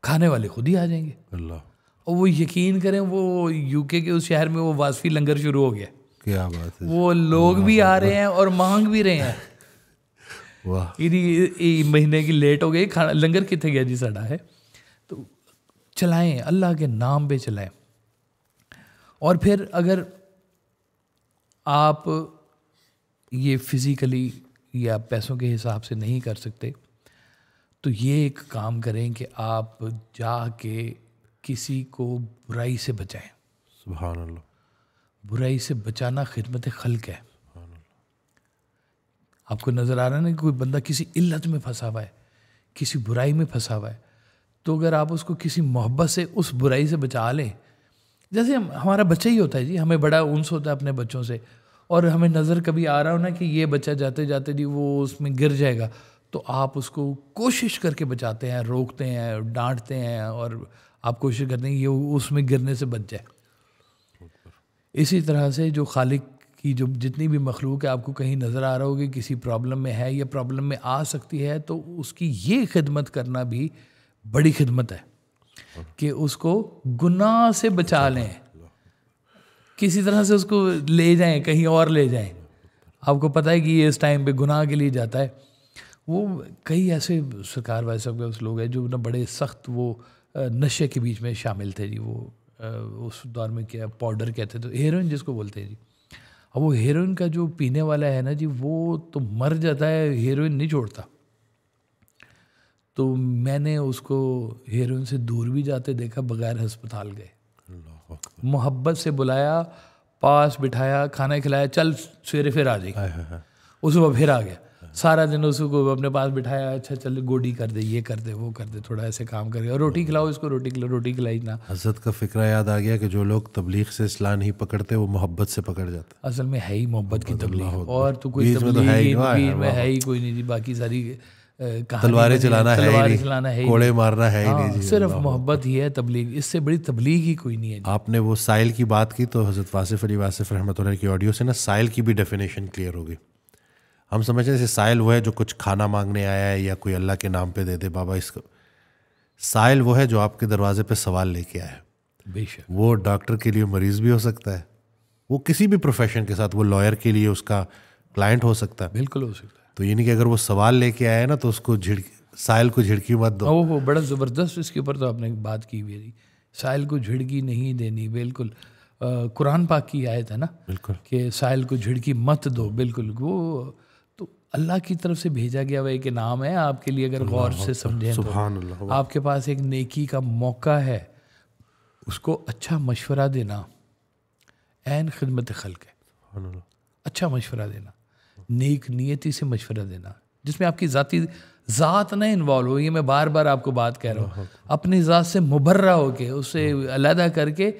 खाने वाले खुद ही आ जाएंगे अल्लाह और वो यकीन करें वो यूके के उस शहर में वो वासफी लंगर शुरू हो गया क्या बात है वो लोग भी आ रहे हैं और मांग भी रहे हैं वाह महीने की लेट हो गई खाना लंगर कितने गया जी साढ़ा है तो चलाएं अल्लाह के नाम पे चलाएं और फिर अगर आप ये फिज़िकली या पैसों के हिसाब से नहीं कर सकते तो ये एक काम करें कि आप जा के किसी को बुराई से बचाए बुराई से बचाना खिदमत खलक है आपको नज़र आ रहा है ना कि कोई बंदा किसी इल्लत में फंसा हुआ है किसी बुराई में फंसा हुआ है तो अगर आप उसको किसी मोहब्बत से उस बुराई से बचा लें जैसे हम हमारा बच्चा ही होता है जी हमें बड़ा उनस होता है अपने बच्चों से और हमें नज़र कभी आ रहा हो ना कि ये बच्चा जाते जाते जी वो उसमें गिर जाएगा तो आप उसको कोशिश करके बचाते हैं रोकते हैं डांटते हैं और आप कोशिश करते हैं ये उसमें गिरने से बच जाए इसी तरह से जो खालिक की जो जितनी भी मखलूक है आपको कहीं नज़र आ रहा होगी किसी प्रॉब्लम में है या प्रॉब्लम में आ सकती है तो उसकी ये खिदमत करना भी बड़ी खिदमत है कि उसको गुनाह से बचा लें किसी तरह से उसको ले जाएं कहीं और ले जाएं आपको पता है कि ये इस टाइम पे गुनाह के लिए जाता है वो कई ऐसे सरकार वाले सब उस लोग हैं जो ना बड़े सख्त वो नशे के बीच में शामिल थे जी वो उस दौर में क्या पाउडर कहते तो हेरोइन जिसको बोलते हैं जी अब वो हेरोइन का जो पीने वाला है ना जी वो तो मर जाता है हेरोइन नहीं छोड़ता तो मैंने उसको हेरोइन से दूर भी जाते देखा बगैर अस्पताल गए मोहब्बत से बुलाया पास बिठाया खाना खिलाया चल सवेरे फिर आ जाए उस वह फिर आ गया सारा दिन उसको अपने पास बिठाया अच्छा चल गोडी कर दे ये कर दे वो कर दे थोड़ा ऐसे काम करे और रोटी खिलाओ इसको रोटी खिलाओ रोटी खिलाई ना हजरत का फिक्र याद आ गया कि जो लोग तबलीग से इस्लाम नहीं पकड़ते वो मोहब्बत से पकड़ जाते असल में है ही मोहब्बत की तबलीग और तो कोई तो तबलीग में है ही कोई नहीं जी बाकी सारी तलवारें चलाना है ही नहीं कोड़े मारना है ही हाँ, नहीं सिर्फ मोहब्बत ही है तबलीग इससे बड़ी तबलीग ही कोई नहीं है आपने वो साइल की बात की तो हजरत वासिफ अली वासिफ रहमत की ऑडियो से ना साइल की भी डेफिनेशन क्लियर होगी हम समझ रहे साहिल वो है जो कुछ खाना मांगने आया है या कोई अल्लाह के नाम पे दे दे बाबा इसको साहिल वो है जो आपके दरवाजे पे सवाल लेके आया है बेशक वो डॉक्टर के लिए मरीज भी हो सकता है वो किसी भी प्रोफेशन के साथ वो लॉयर के लिए उसका क्लाइंट हो सकता है बिल्कुल हो सकता है तो ये नहीं कि अगर वो सवाल लेके आया है ना तो उसको झिड़की साहिल को झिड़की मत दो हाँ, वो बड़ा ज़बरदस्त इसके ऊपर तो आपने बात की मेरी साहिल को झिड़की नहीं देनी बिल्कुल कुरान पाक की आयत है ना बिल्कुल कि साहिल को झिड़की मत दो बिल्कुल वो अल्लाह की तरफ से भेजा गया हुआ एक इनाम है आपके लिए अगर गौर से तो। समझें तो आपके पास एक नेकी का मौका है उसको अच्छा मशवरा देना एन खिदमत खल है अच्छा मशवरा देना नेक नियति से मशवरा देना जिसमें आपकी ज़ाती ज़ात ना इन्वॉल्व हो ये मैं बार बार आपको बात कह रहा हूँ अपनी ज़ात से मुबर्रा होके उसे अलहदा करके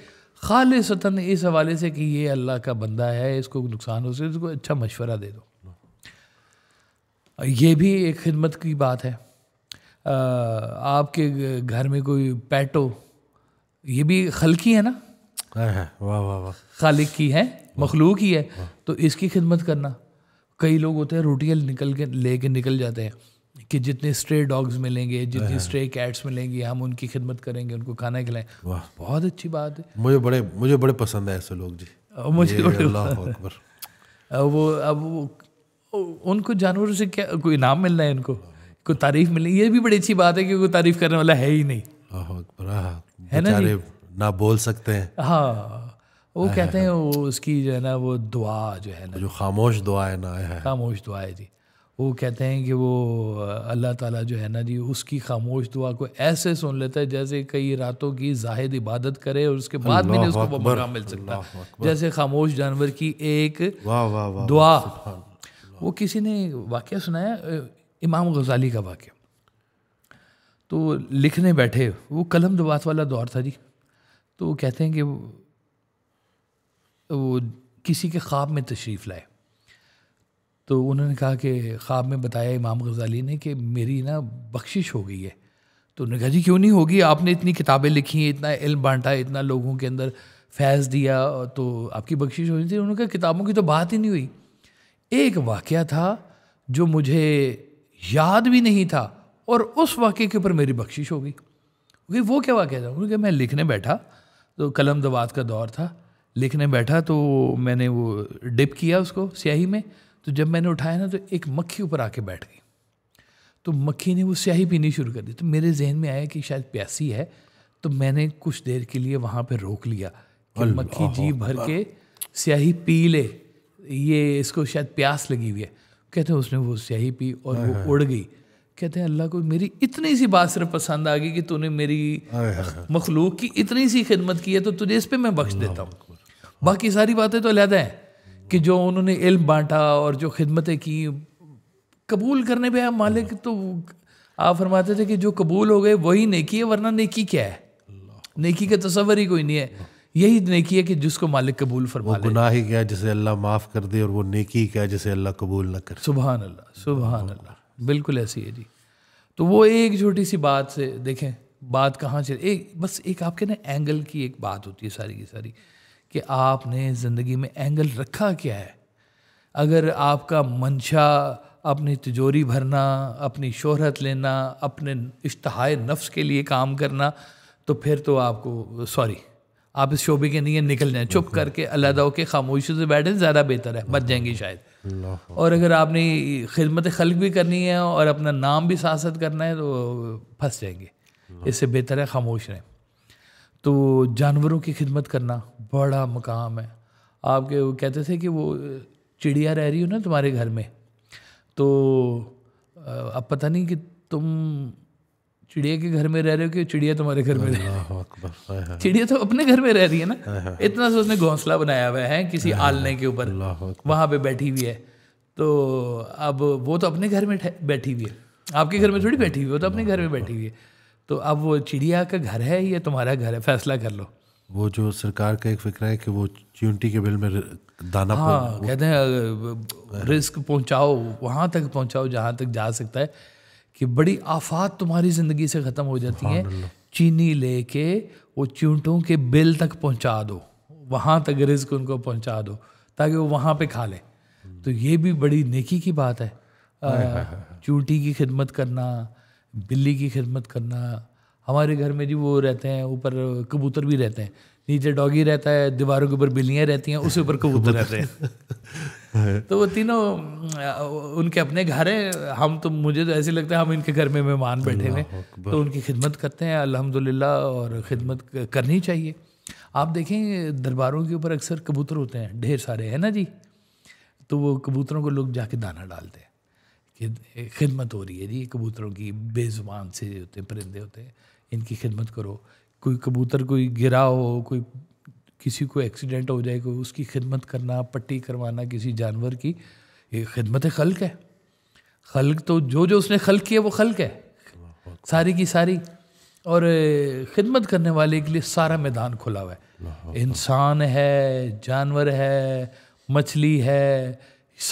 खालिशता इस हवाले से कि ये अल्लाह का बंदा है इसको नुकसान हो सके इसको अच्छा मशवरा दे दो ये भी एक खिदमत की बात है आपके घर में कोई पैटो ये भी खलकी है ना हाँ, हाँ, वाह वाह वाह खालिक की है मखलूक ही है तो इसकी खिदमत करना कई लोग होते हैं रोटियाँ निकल के ले के निकल जाते हैं कि जितने स्ट्रे डॉग्स मिलेंगे जितनी स्ट्रे कैट्स मिलेंगे हम उनकी खिदमत करेंगे उनको खाना खिलाएं वाह बहुत अच्छी बात है मुझे बड़े मुझे बड़े पसंद है ऐसे लोग जी मुझे वो अब वो उनको जानवरों से क्या कोई इनाम मिल रहा है इनको कोई तारीफ मिल रही ये भी बड़ी अच्छी बात है कि कोई तारीफ करने वाला है ही नहीं है ना जी? ना बोल सकते हैं हाँ वो कहते हैं वो उसकी जो है ना वो दुआ जो है ना जो खामोश दुआ है ना है खामोश दुआ है जी वो कहते हैं कि वो अल्लाह ताला जो है ना जी उसकी खामोश दुआ को ऐसे सुन लेता है जैसे कई रातों की जाहिद इबादत करे और उसके बाद भी नहीं उसको मौका मिल सकता जैसे खामोश जानवर की एक वाह वाह वाह दुआ वो किसी ने वाक्य सुनाया इमाम गजाली का वाक्य तो लिखने बैठे वो कलम दबात वाला दौर था जी तो वो कहते हैं कि वो किसी के ख्वाब में तशरीफ़ लाए तो उन्होंने कहा कि ख्वाब में बताया इमाम गजाली ने कि मेरी ना बख्शिश हो गई है तो उन्होंने कहा जी क्यों नहीं होगी आपने इतनी किताबें लिखी हैं इतना इल्म बांटा इतना लोगों के अंदर फैज़ दिया तो आपकी बख्शिश होनी थी उन्होंने कहा किताबों की तो बात ही नहीं हुई एक वाक़ था जो मुझे याद भी नहीं था और उस वाक्य के ऊपर मेरी बख्शिश हो गई क्योंकि वो क्या वाक़ था क्योंकि मैं लिखने बैठा तो कलम दवात का दौर था लिखने बैठा तो मैंने वो डिप किया उसको स्याही में तो जब मैंने उठाया ना तो एक मक्खी ऊपर आके बैठ गई तो मक्खी ने वो स्याही पीनी शुरू कर दी तो मेरे जहन में आया कि शायद प्यासी है तो मैंने कुछ देर के लिए वहाँ पर रोक लिया कि मक्खी जी भर के स्याही पी ले ये इसको शायद प्यास लगी हुई है कहते हैं उसने वो स्याही पी और वो हाँ, हाँ। उड़ गई कहते हैं अल्लाह को मेरी इतनी सी बात सिर्फ पसंद आ गई कि तूने मेरी हाँ, मखलूक की इतनी सी खिदमत की है तो तुझे इस पर मैं बख्श देता हूँ बाकी सारी बातें तो अलहदा हैं कि जो उन्होंने इल्म बांटा और जो खिदमतें की कबूल करने पे मालिक तो आप फरमाते थे कि जो कबूल हो गए वही नेकी है वरना नेकी क्या है नेकी का तस्वर ही कोई नहीं है यही नेकी है कि जिसको मालिक कबूल फरमा गुनाह ही क्या जिसे अल्लाह माफ़ कर दे और वो नेकी क्या जिसे अल्लाह कबूल न कर सुबह अल्लाह सुबह अल्लाह बिल्कुल ऐसी है जी तो वो एक छोटी सी बात से देखें बात कहाँ चल एक बस एक आपके ना एंगल की एक बात होती है सारी की सारी कि आपने ज़िंदगी में एंगल रखा क्या है अगर आपका मंशा अपनी तिजोरी भरना अपनी शोहरत लेना अपने इश्तहा नफ्स के लिए काम करना तो फिर तो आपको सॉरी आप इस शोबे के नहीं है निकल जाए चुप करके अल्लाह होकर खामोशी से बैठे ज़्यादा बेहतर है बच जाएंगे शायद और अगर आपने खिदमत खलक भी करनी है और अपना नाम भी सासत करना है तो फंस जाएंगे इससे बेहतर है खामोश रहें तो जानवरों की खिदमत करना बड़ा मकाम है आपके वो कहते थे कि वो चिड़िया रह रही हो ना तुम्हारे घर में तो अब पता नहीं कि तुम चिड़िया के घर में रह रहे हो कि चिड़िया तुम्हारे घर में रह रही है चिड़िया तो अपने घर में रह रही है ना इतना सा तो उसने घोंसला बनाया हुआ है किसी आलने के ऊपर वहाँ पे बैठी हुई है तो अब वो तो अपने घर में बैठी हुई है आपके घर में थोड़ी बैठी हुई है वो तो अपने घर में बैठी हुई है तो अब वो चिड़िया का घर है या तुम्हारा घर है फैसला कर लो वो जो सरकार का एक फिक्र है कि वो चिंटी के बिल में दाना हाँ कहते हैं रिस्क पहुंचाओ वहाँ तक पहुंचाओ जहाँ तक जा सकता है कि बड़ी आफात तुम्हारी ज़िंदगी से ख़त्म हो जाती है चीनी लेके वो चूंटों के बिल तक पहुंचा दो वहाँ तक रिस्क उनको पहुंचा दो ताकि वो वहाँ पे खा लें तो ये भी बड़ी नेकी की बात है चूंटी की खिदमत करना बिल्ली की खिदमत करना हमारे घर में जी वो रहते हैं ऊपर कबूतर भी रहते हैं नीचे डॉगी रहता है दीवारों के ऊपर बिल्लियाँ रहती हैं उसके ऊपर कबूतर रहते हैं तो वो तीनों उनके अपने घर है हम तो मुझे तो ऐसे लगता है हम इनके घर में मेहमान बैठे हैं तो उनकी खिदमत करते हैं अल्हम्दुलिल्लाह और खिदमत करनी चाहिए आप देखें दरबारों के ऊपर अक्सर कबूतर होते हैं ढेर सारे हैं ना जी तो वो कबूतरों को लोग जाके दाना डालते हैं कि खिदमत हो रही है जी कबूतरों की बेजुबान से होते परिंदे होते हैं इनकी खिदमत करो कोई कबूतर कोई गिरा हो कोई किसी को एक्सीडेंट हो जाए कोई उसकी खिदमत करना पट्टी करवाना किसी जानवर की ये खिदमत खल्क है खल्क तो जो जो उसने खल्क किया वो खल्क है सारी की सारी और खिदमत करने वाले के लिए सारा मैदान खुला हुआ है इंसान है जानवर है मछली है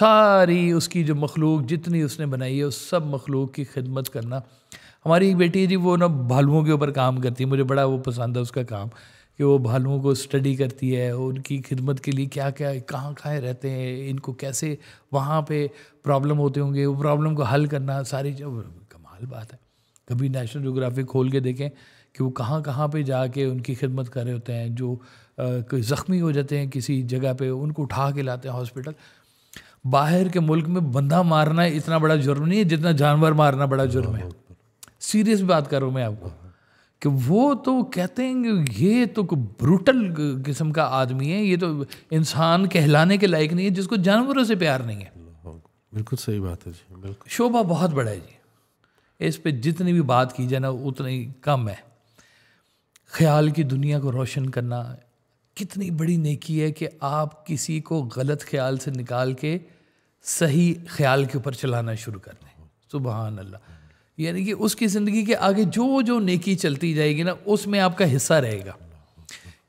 सारी उसकी जो मखलूक जितनी उसने बनाई है उस सब मखलूक की खिदमत करना हमारी एक बेटी है जी वो ना भालुओं के ऊपर काम करती है मुझे बड़ा वो पसंद है उसका काम कि वो भालुओं को स्टडी करती है उनकी खिदमत के लिए क्या क्या कहाँ कहाँ रहते हैं इनको कैसे वहाँ पे प्रॉब्लम होते होंगे वो प्रॉब्लम को हल करना सारी कमाल बात है कभी नेशनल जोग्राफी खोल के देखें कि वो कहाँ कहाँ पे जाके उनकी खिदमत कर रहे होते हैं जो ज़ख्मी हो जाते हैं किसी जगह पे उनको उठा के लाते हैं हॉस्पिटल बाहर के मुल्क में बंदा मारना इतना बड़ा जुर्म नहीं है जितना जानवर मारना बड़ा जुर्म है सीरियस बात करूँ मैं आपको कि वो तो कहते हैं ये तो ब्रूटल किस्म का आदमी है ये तो इंसान कहलाने के लायक नहीं है जिसको जानवरों से प्यार नहीं है बिल्कुल सही बात है जी बिल्कुल शोभा बहुत बड़ा है जी इस पे जितनी भी बात की जाए ना उतनी कम है ख्याल की दुनिया को रोशन करना कितनी बड़ी नेकी है कि आप किसी को गलत ख्याल से निकाल के सही ख्याल के ऊपर चलाना शुरू कर दें सुबहान अल्लाह यानी कि उसकी ज़िंदगी के आगे जो जो नेकी चलती जाएगी ना उसमें आपका हिस्सा रहेगा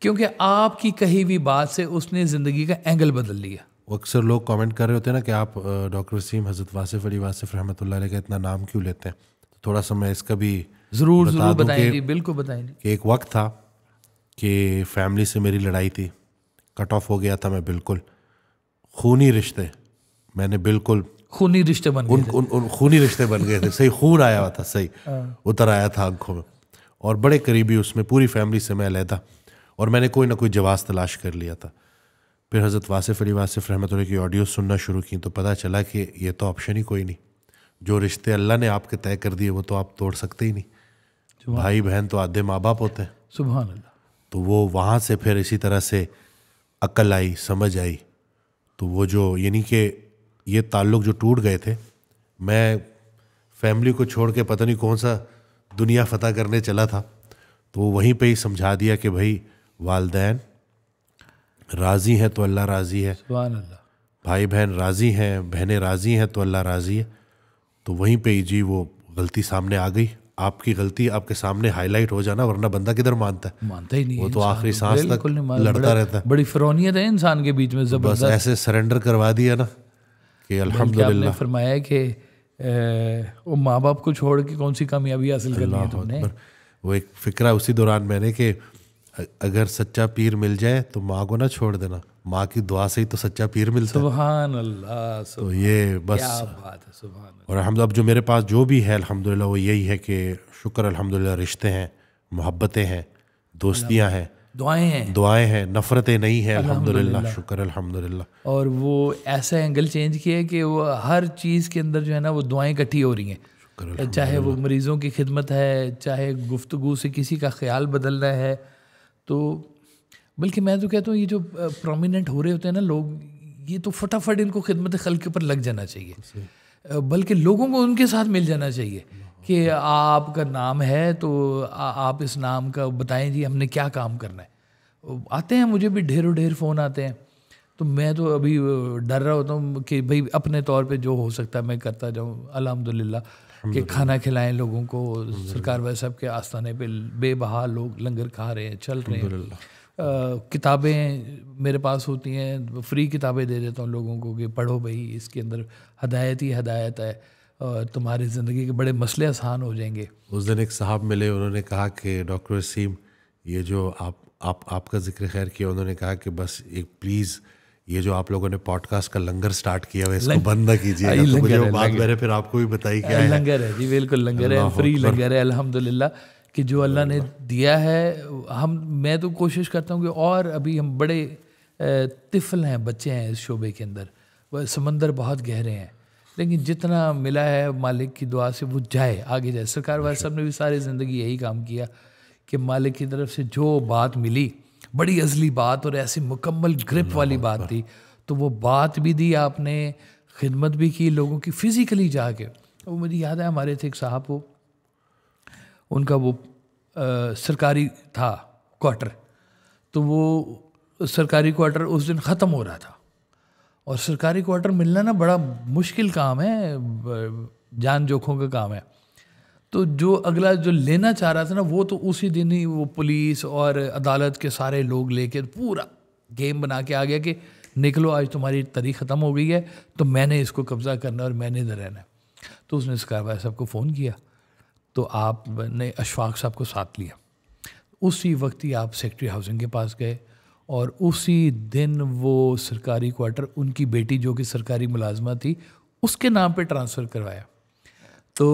क्योंकि आपकी कही हुई बात से उसने ज़िंदगी का एंगल बदल लिया अक्सर लोग कमेंट कर रहे होते हैं ना कि आप डॉक्टर वसीम हज़रत वासिफ अली वासिफ रहमत का इतना नाम क्यों लेते हैं तो थोड़ा सा मैं इसका भी ज़रूर ज़रूर बताएंगे बिल्कुल बताएंगे नहीं एक वक्त था कि फैमिली से मेरी लड़ाई थी कट ऑफ हो गया था मैं बिल्कुल खूनी रिश्ते मैंने बिल्कुल खूनी रिश्ते बन उन, उन, उन खूनी रिश्ते बन गए थे सही खून आया हुआ था सही हाँ। उतर आया था आंखों में और बड़े करीबी उसमें पूरी फैमिली से मैं अलहदा और मैंने कोई ना कोई जवाब तलाश कर लिया था फिर हज़रत वासिफ अली वासिफ रहमत की ऑडियो सुनना शुरू की तो पता चला कि ये तो ऑप्शन ही कोई नहीं जो रिश्ते अल्लाह ने आपके तय कर दिए वो तो आप तोड़ सकते ही नहीं भाई बहन तो आधे माँ बाप होते हैं सुबह अल्लाह तो वो वहाँ से फिर इसी तरह से अकल आई समझ आई तो वो जो यानी कि ये ताल्लुक़ जो टूट गए थे मैं फैमिली को छोड़ के पता नहीं कौन सा दुनिया फतेह करने चला था तो वहीं पे ही समझा दिया कि भाई वालदेन राज़ी हैं तो अल्लाह राज़ी है भाई बहन राज़ी हैं बहनें राज़ी हैं तो अल्लाह राज़ी है तो वहीं पे जी वो गलती सामने आ गई आपकी गलती आपके सामने हाईलाइट हो जाना वरना बंदा किधर मानता है मानता ही नहीं वो तो आखिरी तो सांस तक लड़ता रहता है बड़ी फिरौनियत है इंसान के बीच में जब तो बस ऐसे सरेंडर करवा दिया ना कि अल्हम्दुलिल्लाह फरमाया कि वो माँ बाप को छोड़ के कौन सी कामयाबी हासिल कर वो एक फिक्रा उसी दौरान मैंने कि अगर सच्चा पीर मिल जाए तो माँ को ना छोड़ देना माँ की दुआ से ही तो सच्चा पीर मिलता सुभान अल्लाह तो ये बस क्या बात है और हम अब जो मेरे पास जो भी है अल्हम्दुलिल्लाह वो यही है कि शुक्र अल्हम्दुलिल्लाह रिश्ते हैं मोहब्बतें हैं दोस्तियाँ हैं दुआएं हैं दुआएं हैं नफ़रतें नहीं है अल्हम्दुलिल्लाह शुक्र अल्हम्दुलिल्लाह और वो ऐसा एंगल चेंज किया है कि वो हर चीज़ के अंदर जो है ना वो दुआएं इकट्ठी हो रही हैं तो चाहे वो मरीज़ों की खिदमत है चाहे गुफ्तगु से किसी का ख्याल बदलना है तो बल्कि मैं तो कहता हूँ ये जो प्रोमिनेंट हो रहे होते हैं ना लोग ये तो फटाफट इनको खिदमत खल के ऊपर लग जाना चाहिए बल्कि लोगों को उनके साथ मिल जाना चाहिए कि आपका नाम है तो आ, आप इस नाम का बताएं जी हमने क्या काम करना है आते हैं मुझे भी ढेरों ढेर फ़ोन आते हैं तो मैं तो अभी डर रहा होता हूँ कि भाई अपने तौर पे जो हो सकता है मैं करता जाऊँ अलहमदिल्ला कि खाना खिलाएं लोगों को सरकार भाई साहब के आस्थाने पे बेबहा लोग लंगर खा रहे हैं चल रहे हैं किताबें मेरे पास होती हैं फ्री किताबें दे देता हूँ लोगों को कि पढ़ो भाई इसके अंदर हदायत ही हदायत है और तुम्हारी ज़िंदगी के बड़े मसले आसान हो जाएंगे उस दिन एक साहब मिले उन्होंने कहा कि डॉक्टर वसीम ये जो आप आप आपका जिक्र खैर किया उन्होंने कहा कि बस एक प्लीज़ ये जो आप लोगों ने पॉडकास्ट का लंगर स्टार्ट किया है इसको बंद ना कीजिए हाँ, तो मुझे वो बात मेरे फिर आपको भी बताई क्या हाँ, है लंगर है जी बिल्कुल लंगर है फ्री लंगर है अल्हम्दुलिल्लाह कि जो अल्लाह ने दिया है हम मैं तो कोशिश करता हूँ कि और अभी हम बड़े तिफल हैं बच्चे हैं इस शोबे के अंदर समंदर बहुत गहरे हैं लेकिन जितना मिला है मालिक की दुआ से वो जाए आगे जाए सरकार वाले साहब ने भी सारी ज़िंदगी यही काम किया कि मालिक की तरफ से जो बात मिली बड़ी अजली बात और ऐसी मुकम्मल ग्रिप वाली बात थी तो वो बात भी दी आपने खिदमत भी की लोगों की फ़िज़िकली जाके वो मुझे याद है हमारे थे एक साहब वो उनका वो आ, सरकारी था क्वार्टर तो वो सरकारी क्वार्टर उस दिन ख़त्म हो रहा था और सरकारी क्वार्टर मिलना ना बड़ा मुश्किल काम है जान जोखों का काम है तो जो अगला जो लेना चाह रहा था ना वो तो उसी दिन ही वो पुलिस और अदालत के सारे लोग लेके पूरा गेम बना के आ गया कि निकलो आज तुम्हारी तारीख ख़त्म हो गई है तो मैंने इसको कब्ज़ा करना है और मैंने इधर रहना है तो उसने सरकार भाई साहब को फ़ोन किया तो आपने अशफाक साहब को साथ लिया उसी वक्त ही आप सेक्रेटरी हाउसिंग के पास गए और उसी दिन वो सरकारी क्वार्टर उनकी बेटी जो कि सरकारी मुलाजमा थी उसके नाम पे ट्रांसफ़र करवाया तो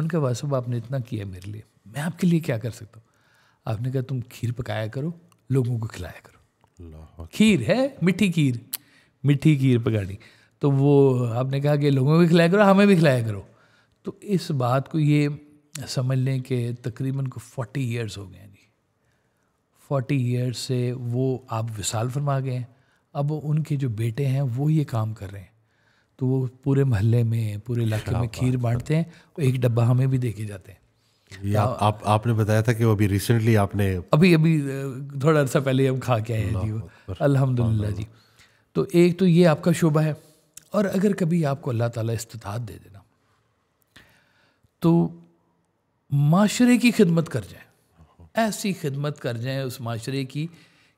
उनके वासब आपने इतना किया मेरे लिए मैं आपके लिए क्या कर सकता हूँ आपने कहा तुम खीर पकाया करो लोगों को खिलाया करो खीर है मिठी खीर मिठी खीर पकानी तो वो आपने कहा कि लोगों को खिलाया करो हमें भी खिलाया करो तो इस बात को ये समझ लें कि तकरीबन को फोर्टी ईयर्स हो गए फोर्टी ईयर्स से वो आप विशाल फरमा गए हैं अब उनके जो बेटे हैं वो ये काम कर रहे हैं तो वो पूरे महल्ले में पूरे इलाके में खीर बांटते हैं और एक डब्बा हमें भी देके जाते हैं ये आ, तो- आप आपने बताया था कि वो अभी रिसेंटली आपने अभी अभी थोड़ा अर्सा पहले हम खा के आए हैं जी अलहमदिल्ला जी तो एक तो ये आपका शोभा है और अगर कभी आपको अल्लाह ताला इस्तात दे देना तो माशरे की खिदमत कर जाए ऐसी खिदमत कर जाए उस माशरे की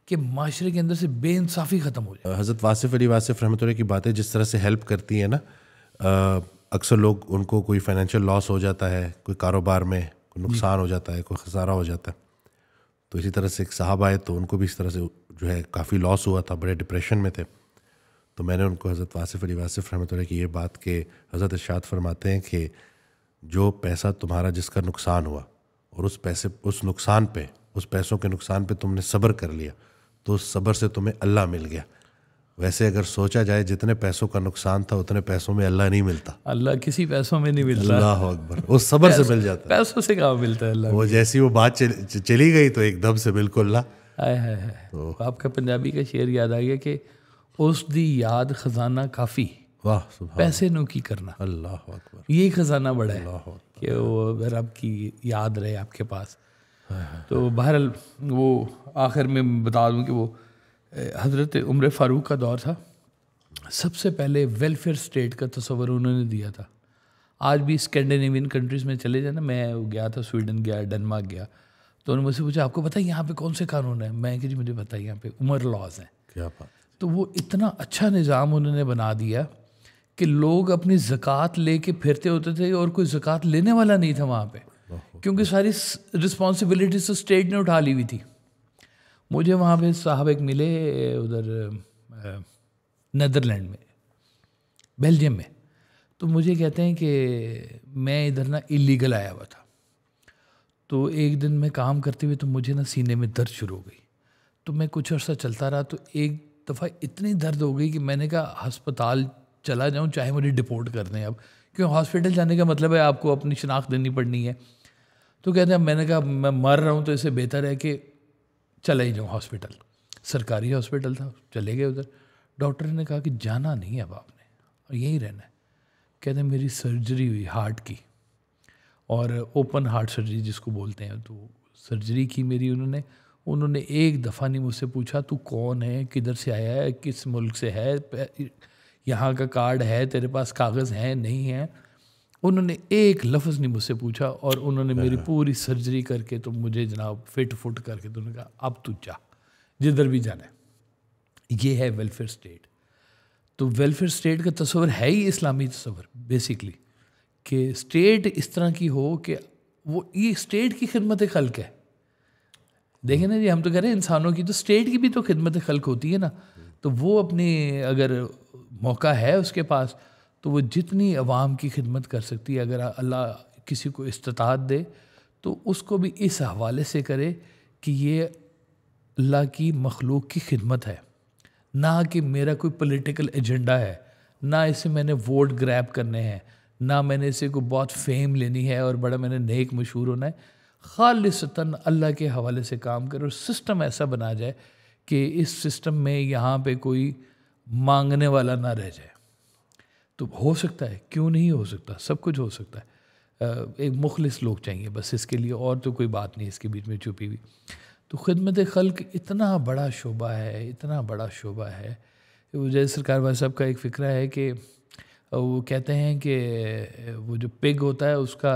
कि माशरे के अंदर से बेानसाफ़ी ख़त्म हो जाए हज़रत वासिफ अली वासिफ रहमत की बातें जिस तरह से हेल्प करती हैं ना अक्सर लोग उनको कोई फाइनेंशियल लॉस हो जाता है कोई कारोबार में कोई नुकसान हो जाता है कोई खसारा हो जाता है तो इसी तरह से एक साहब आए तो उनको भी इस तरह से जो है काफ़ी लॉस हुआ था बड़े डिप्रेशन में थे तो मैंने उनको हज़रत वासिफ अली वासिफ रहमत की ये बात के हज़रत इर्शाद फरमाते हैं कि जो पैसा तुम्हारा जिसका नुकसान हुआ और उस पैसे उस नुकसान पे उस पैसों के नुकसान पे तुमने सब्र कर लिया तो उस सब्र से तुम्हें अल्लाह मिल गया वैसे अगर सोचा जाए जितने पैसों का नुकसान था उतने पैसों में अल्लाह नहीं मिलता अल्लाह किसी पैसों में नहीं मिलता अल्लाह अकबर उस सबर से मिल जाता पैसों से कहा मिलता है अल्लाह वो जैसी वो बात चली गई तो एकदम से बिल्कुल ला आए है, है। तो आपका पंजाबी का शेर याद आ गया कि उस दी याद खजाना काफ़ी वाह पैसे नुकी करना अल्लाह अकबर ये खजाना बड़ा है कि वो रब की याद रहे आपके पास हाँ, हाँ। तो बहरहाल वो आखिर में बता दूं कि वो हज़रत उम्र फ़ारूक का दौर था सबसे पहले वेलफेयर स्टेट का तस्वर उन्होंने दिया था आज भी स्कैंडिनेवियन कंट्रीज़ में चले जाना मैं गया था स्वीडन गया डेनमार्क गया तो उन्होंने मुझसे पूछा आपको पता है यहाँ पे कौन से कानून हैं मैं कि जी मुझे पता है यहाँ पे उमर लॉज हैं क्या तो वो इतना अच्छा निज़ाम उन्होंने बना दिया कि लोग अपनी ज़क़़त लेके फिरते होते थे और कोई ज़क़़त लेने वाला नहीं था वहाँ पे क्योंकि सारी रिस्पॉन्सिबिलिटीज तो स्टेट ने उठा ली हुई थी मुझे वहाँ पे साहब एक मिले उधर नदरलैंड में बेल्जियम में तो मुझे कहते हैं कि मैं इधर ना इलीगल आया हुआ था तो एक दिन मैं काम करते हुए तो मुझे ना सीने में दर्द शुरू हो गई तो मैं कुछ अर्सा चलता रहा तो एक दफ़ा इतनी दर्द हो गई कि मैंने कहा अस्पताल चला जाऊँ चाहे मुझे डिपोर्ट कर दें अब क्यों हॉस्पिटल जाने का मतलब है आपको अपनी शनाख्त देनी पड़नी है तो कहते हैं मैंने कहा मैं मर रहा हूँ तो इसे बेहतर है कि चले ही जाऊँ हॉस्पिटल सरकारी हॉस्पिटल था चले गए उधर डॉक्टर ने कहा कि जाना नहीं अब आपने और यहीं रहना है कहते हैं मेरी सर्जरी हुई हार्ट की और ओपन हार्ट सर्जरी जिसको बोलते हैं तो सर्जरी की मेरी उन्होंने उन्होंने एक दफ़ा नहीं मुझसे पूछा तू कौन है किधर से आया है किस मुल्क से है यहाँ का कार्ड है तेरे पास कागज़ है नहीं है उन्होंने एक लफ्ज़ नहीं मुझसे पूछा और उन्होंने हाँ। मेरी पूरी सर्जरी करके तो मुझे जनाब फिट फुट करके तो उन्होंने कहा अब तू जा जिधर भी जाना है ये है वेलफेयर स्टेट तो वेलफेयर स्टेट का तस्वर है ही इस्लामी तस्वर बेसिकली कि स्टेट इस तरह की हो कि वो ये स्टेट की खिदमत खलक है देखें ना जी हम तो कह रहे हैं इंसानों की तो स्टेट की भी तो खिदमत खलक़ होती है ना तो वो अपने अगर मौका है उसके पास तो वो जितनी आवाम की खिदमत कर सकती है अगर अल्लाह किसी को इस्तात दे तो उसको भी इस हवाले से करे कि ये अल्लाह की मखलूक की खिदमत है ना कि मेरा कोई पॉलिटिकल एजेंडा है ना इसे मैंने वोट ग्रैब करने हैं ना मैंने इसे कोई बहुत फेम लेनी है और बड़ा मैंने नेक मशहूर होना है खालसता अल्लाह के हवाले से काम करो सिस्टम ऐसा बना जाए कि इस सिस्टम में यहाँ पे कोई मांगने वाला ना रह जाए तो हो सकता है क्यों नहीं हो सकता सब कुछ हो सकता है एक मुखलिस लोग चाहिए बस इसके लिए और तो कोई बात नहीं इसके बीच में छुपी हुई तो खिदमत खल्क इतना बड़ा शोबा है इतना बड़ा शोबा है जय सरकार भाई साहब का एक फ़िक्रा है कि वो कहते हैं कि वो जो पिग होता है उसका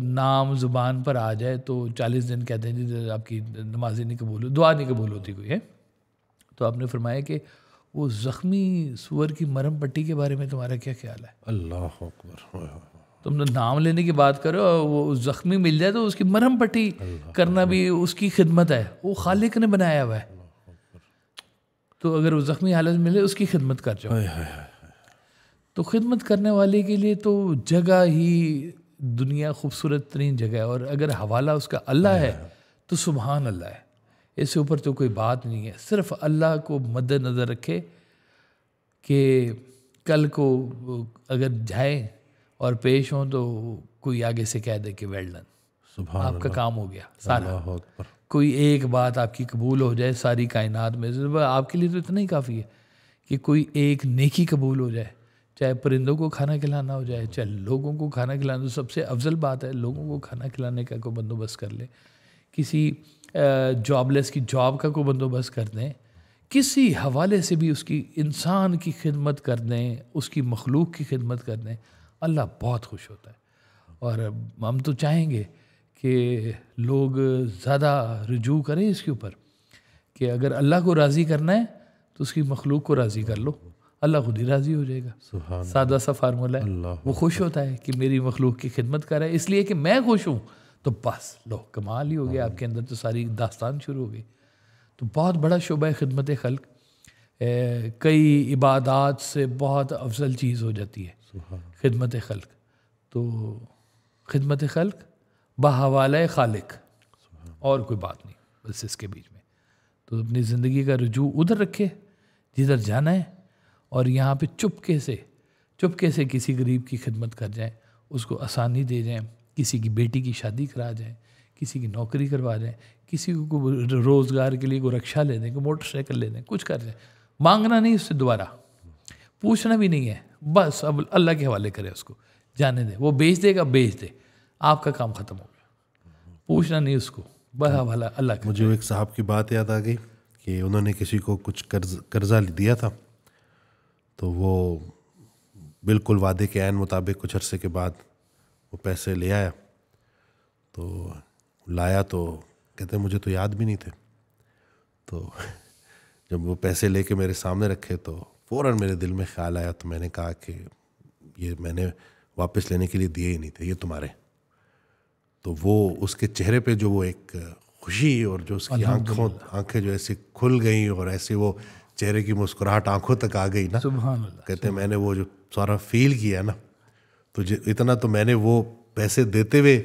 नाम ज़ुबान पर आ जाए तो चालीस दिन कहते हैं जी आपकी नमाजी नहीं कबूल दुआ नहीं कबूल होती कोई है तो आपने फरमाया कि वो ज़ख्मी सुअर की मरम पट्टी के बारे में तुम्हारा क्या ख्याल है अल्लाह अकबर तुमने नाम लेने की बात करो वो ज़ख्मी मिल जाए तो उसकी मरम पट्टी करना भी उसकी खिदमत है वो खालिक ने बनाया हुआ है तो अगर वो ज़ख्मी हालत मिले उसकी खिदमत कर जाओ तो खिदमत करने वाले के लिए तो जगह ही दुनिया खूबसूरत तरीन जगह है और अगर हवाला उसका अल्लाह है तो सुबहान अल्लाह है इसके ऊपर तो कोई बात नहीं है सिर्फ अल्लाह को मद्दनज़र रखे कि कल को अगर जाएं और पेश हों तो कोई आगे से कह दे कि वेल्डन आपका काम हो गया सारा कोई एक बात आपकी कबूल हो जाए सारी कायनात में आपके लिए तो इतना ही काफ़ी है कि कोई एक नेकी कबूल हो जाए चाहे परिंदों को खाना खिलाना हो जाए चाहे लोगों को खाना खिलाना तो सबसे अफजल बात है लोगों को खाना खिलाने का कोई बंदोबस्त कर ले किसी जॉबलेस की जॉब का कोई बंदोबस्त कर दें किसी हवाले से भी उसकी इंसान की खिदमत कर दें उसकी मखलूक की खिदमत कर दें अल्लाह बहुत खुश होता है और हम तो चाहेंगे कि लोग ज़्यादा रजू करें इसके ऊपर कि अगर अल्लाह को राज़ी करना है तो उसकी मखलूक को राज़ी कर लो अल्लाह खुद ही राज़ी हो जाएगा सादा सा फार्मूला है वो खुश होता है कि मेरी मखलूक की खिदमत करें है इसलिए कि मैं खुश हूँ तो बस लो कमाल ही हो गया हाँ। आपके अंदर तो सारी दास्तान शुरू हो गई तो बहुत बड़ा है खिदमत खल कई इबादत से बहुत अफजल चीज़ हो जाती है खिदमत खल तो खिदमत खल बहवाल खालिक और कोई बात नहीं बस इसके बीच में तो अपनी ज़िंदगी का रजू उधर रखे जिधर जाना है और यहाँ पे चुपके से चुपके से किसी गरीब की खिदमत कर जाएं उसको आसानी दे जाए किसी की बेटी की शादी करा जाए किसी की नौकरी करवा जाए किसी को रोज़गार के लिए को रक्षा ले दें को मोटरसाइकिल ले दें कुछ कर दें मांगना नहीं उससे दोबारा पूछना भी नहीं है बस अब अल्लाह के हवाले करें उसको जाने दें वो बेच देगा बेच दे आपका काम ख़त्म हो गया पूछना नहीं उसको बस अब हाँ। अल्लाह मुझे एक साहब की बात याद आ गई कि उन्होंने किसी को कुछ कर्ज कर्जा दिया था तो वो बिल्कुल वादे के आन मुताबिक कुछ अरसे के बाद वो पैसे ले आया तो लाया तो कहते मुझे तो याद भी नहीं थे तो जब वो पैसे लेके मेरे सामने रखे तो फ़ौर मेरे दिल में ख्याल आया तो मैंने कहा कि ये मैंने वापस लेने के लिए दिए ही नहीं थे ये तुम्हारे तो वो उसके चेहरे पे जो वो एक खुशी और जो उसकी आंखों आंखें जो ऐसी खुल गई और ऐसे वो चेहरे की मुस्कुराहट आंखों तक आ गई ना कहते मैंने वो जो सारा फील किया ना तो इतना तो मैंने वो पैसे देते हुए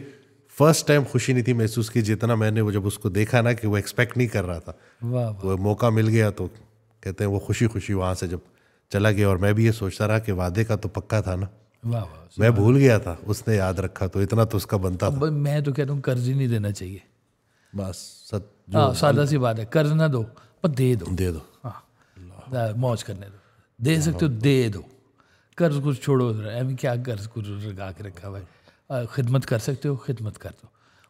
फर्स्ट टाइम खुशी नहीं थी महसूस की जितना मैंने वो जब उसको देखा ना कि वो एक्सपेक्ट नहीं कर रहा था वाह वो तो मौका मिल गया तो कहते हैं वो खुशी खुशी वहाँ से जब चला गया और मैं भी ये सोचता रहा कि वादे का तो पक्का था ना वाह वाह मैं भूल गया था उसने याद रखा तो इतना तो उसका बनता था मैं तो कहता हूँ कर्ज ही नहीं देना चाहिए बस सत हाँ सादा सी बात है कर्ज ना दो पर दे दो दे दो हाँ मौज करने दो दे सकते हो दे दो कर्ज कुछ छोड़ो अभी क्या कर्ज कुछ लगा के रखा हुआ है खिदमत कर सकते हो खिदमत कर दो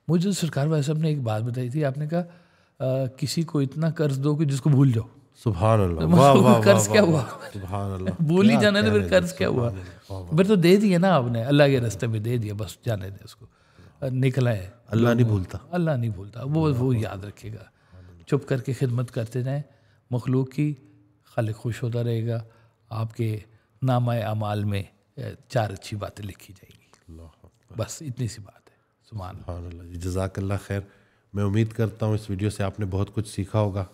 मुझे सरकार भाई साहब ने एक बात बताई थी आपने कहा किसी को इतना कर्ज दो कि जिसको भूल जाओ सुबह कर्ज क्या हुआ भूल ही जाने फिर कर्ज क्या हुआ फिर तो दे दिया ना आपने अल्लाह के रास्ते में दे दिया बस जाने दे उसको निकला है अल्लाह नहीं भूलता अल्लाह नहीं भूलता वो वो याद रखेगा चुप करके खिदमत करते रहें मखलूक की खालिक खुश होता रहेगा आपके नामा अमाल में चार अच्छी बातें लिखी जाएंगी बस इतनी सी बात है सुमान जजाकल्ला खैर मैं उम्मीद करता हूँ इस वीडियो से आपने बहुत कुछ सीखा होगा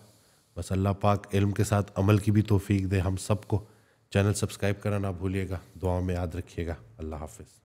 बस अल्लाह पाक इल्म के साथ अमल की भी तोफ़ी दे हम सबको चैनल सब्सक्राइब करना ना भूलिएगा दुआ में याद रखिएगा अल्लाह हाफिज़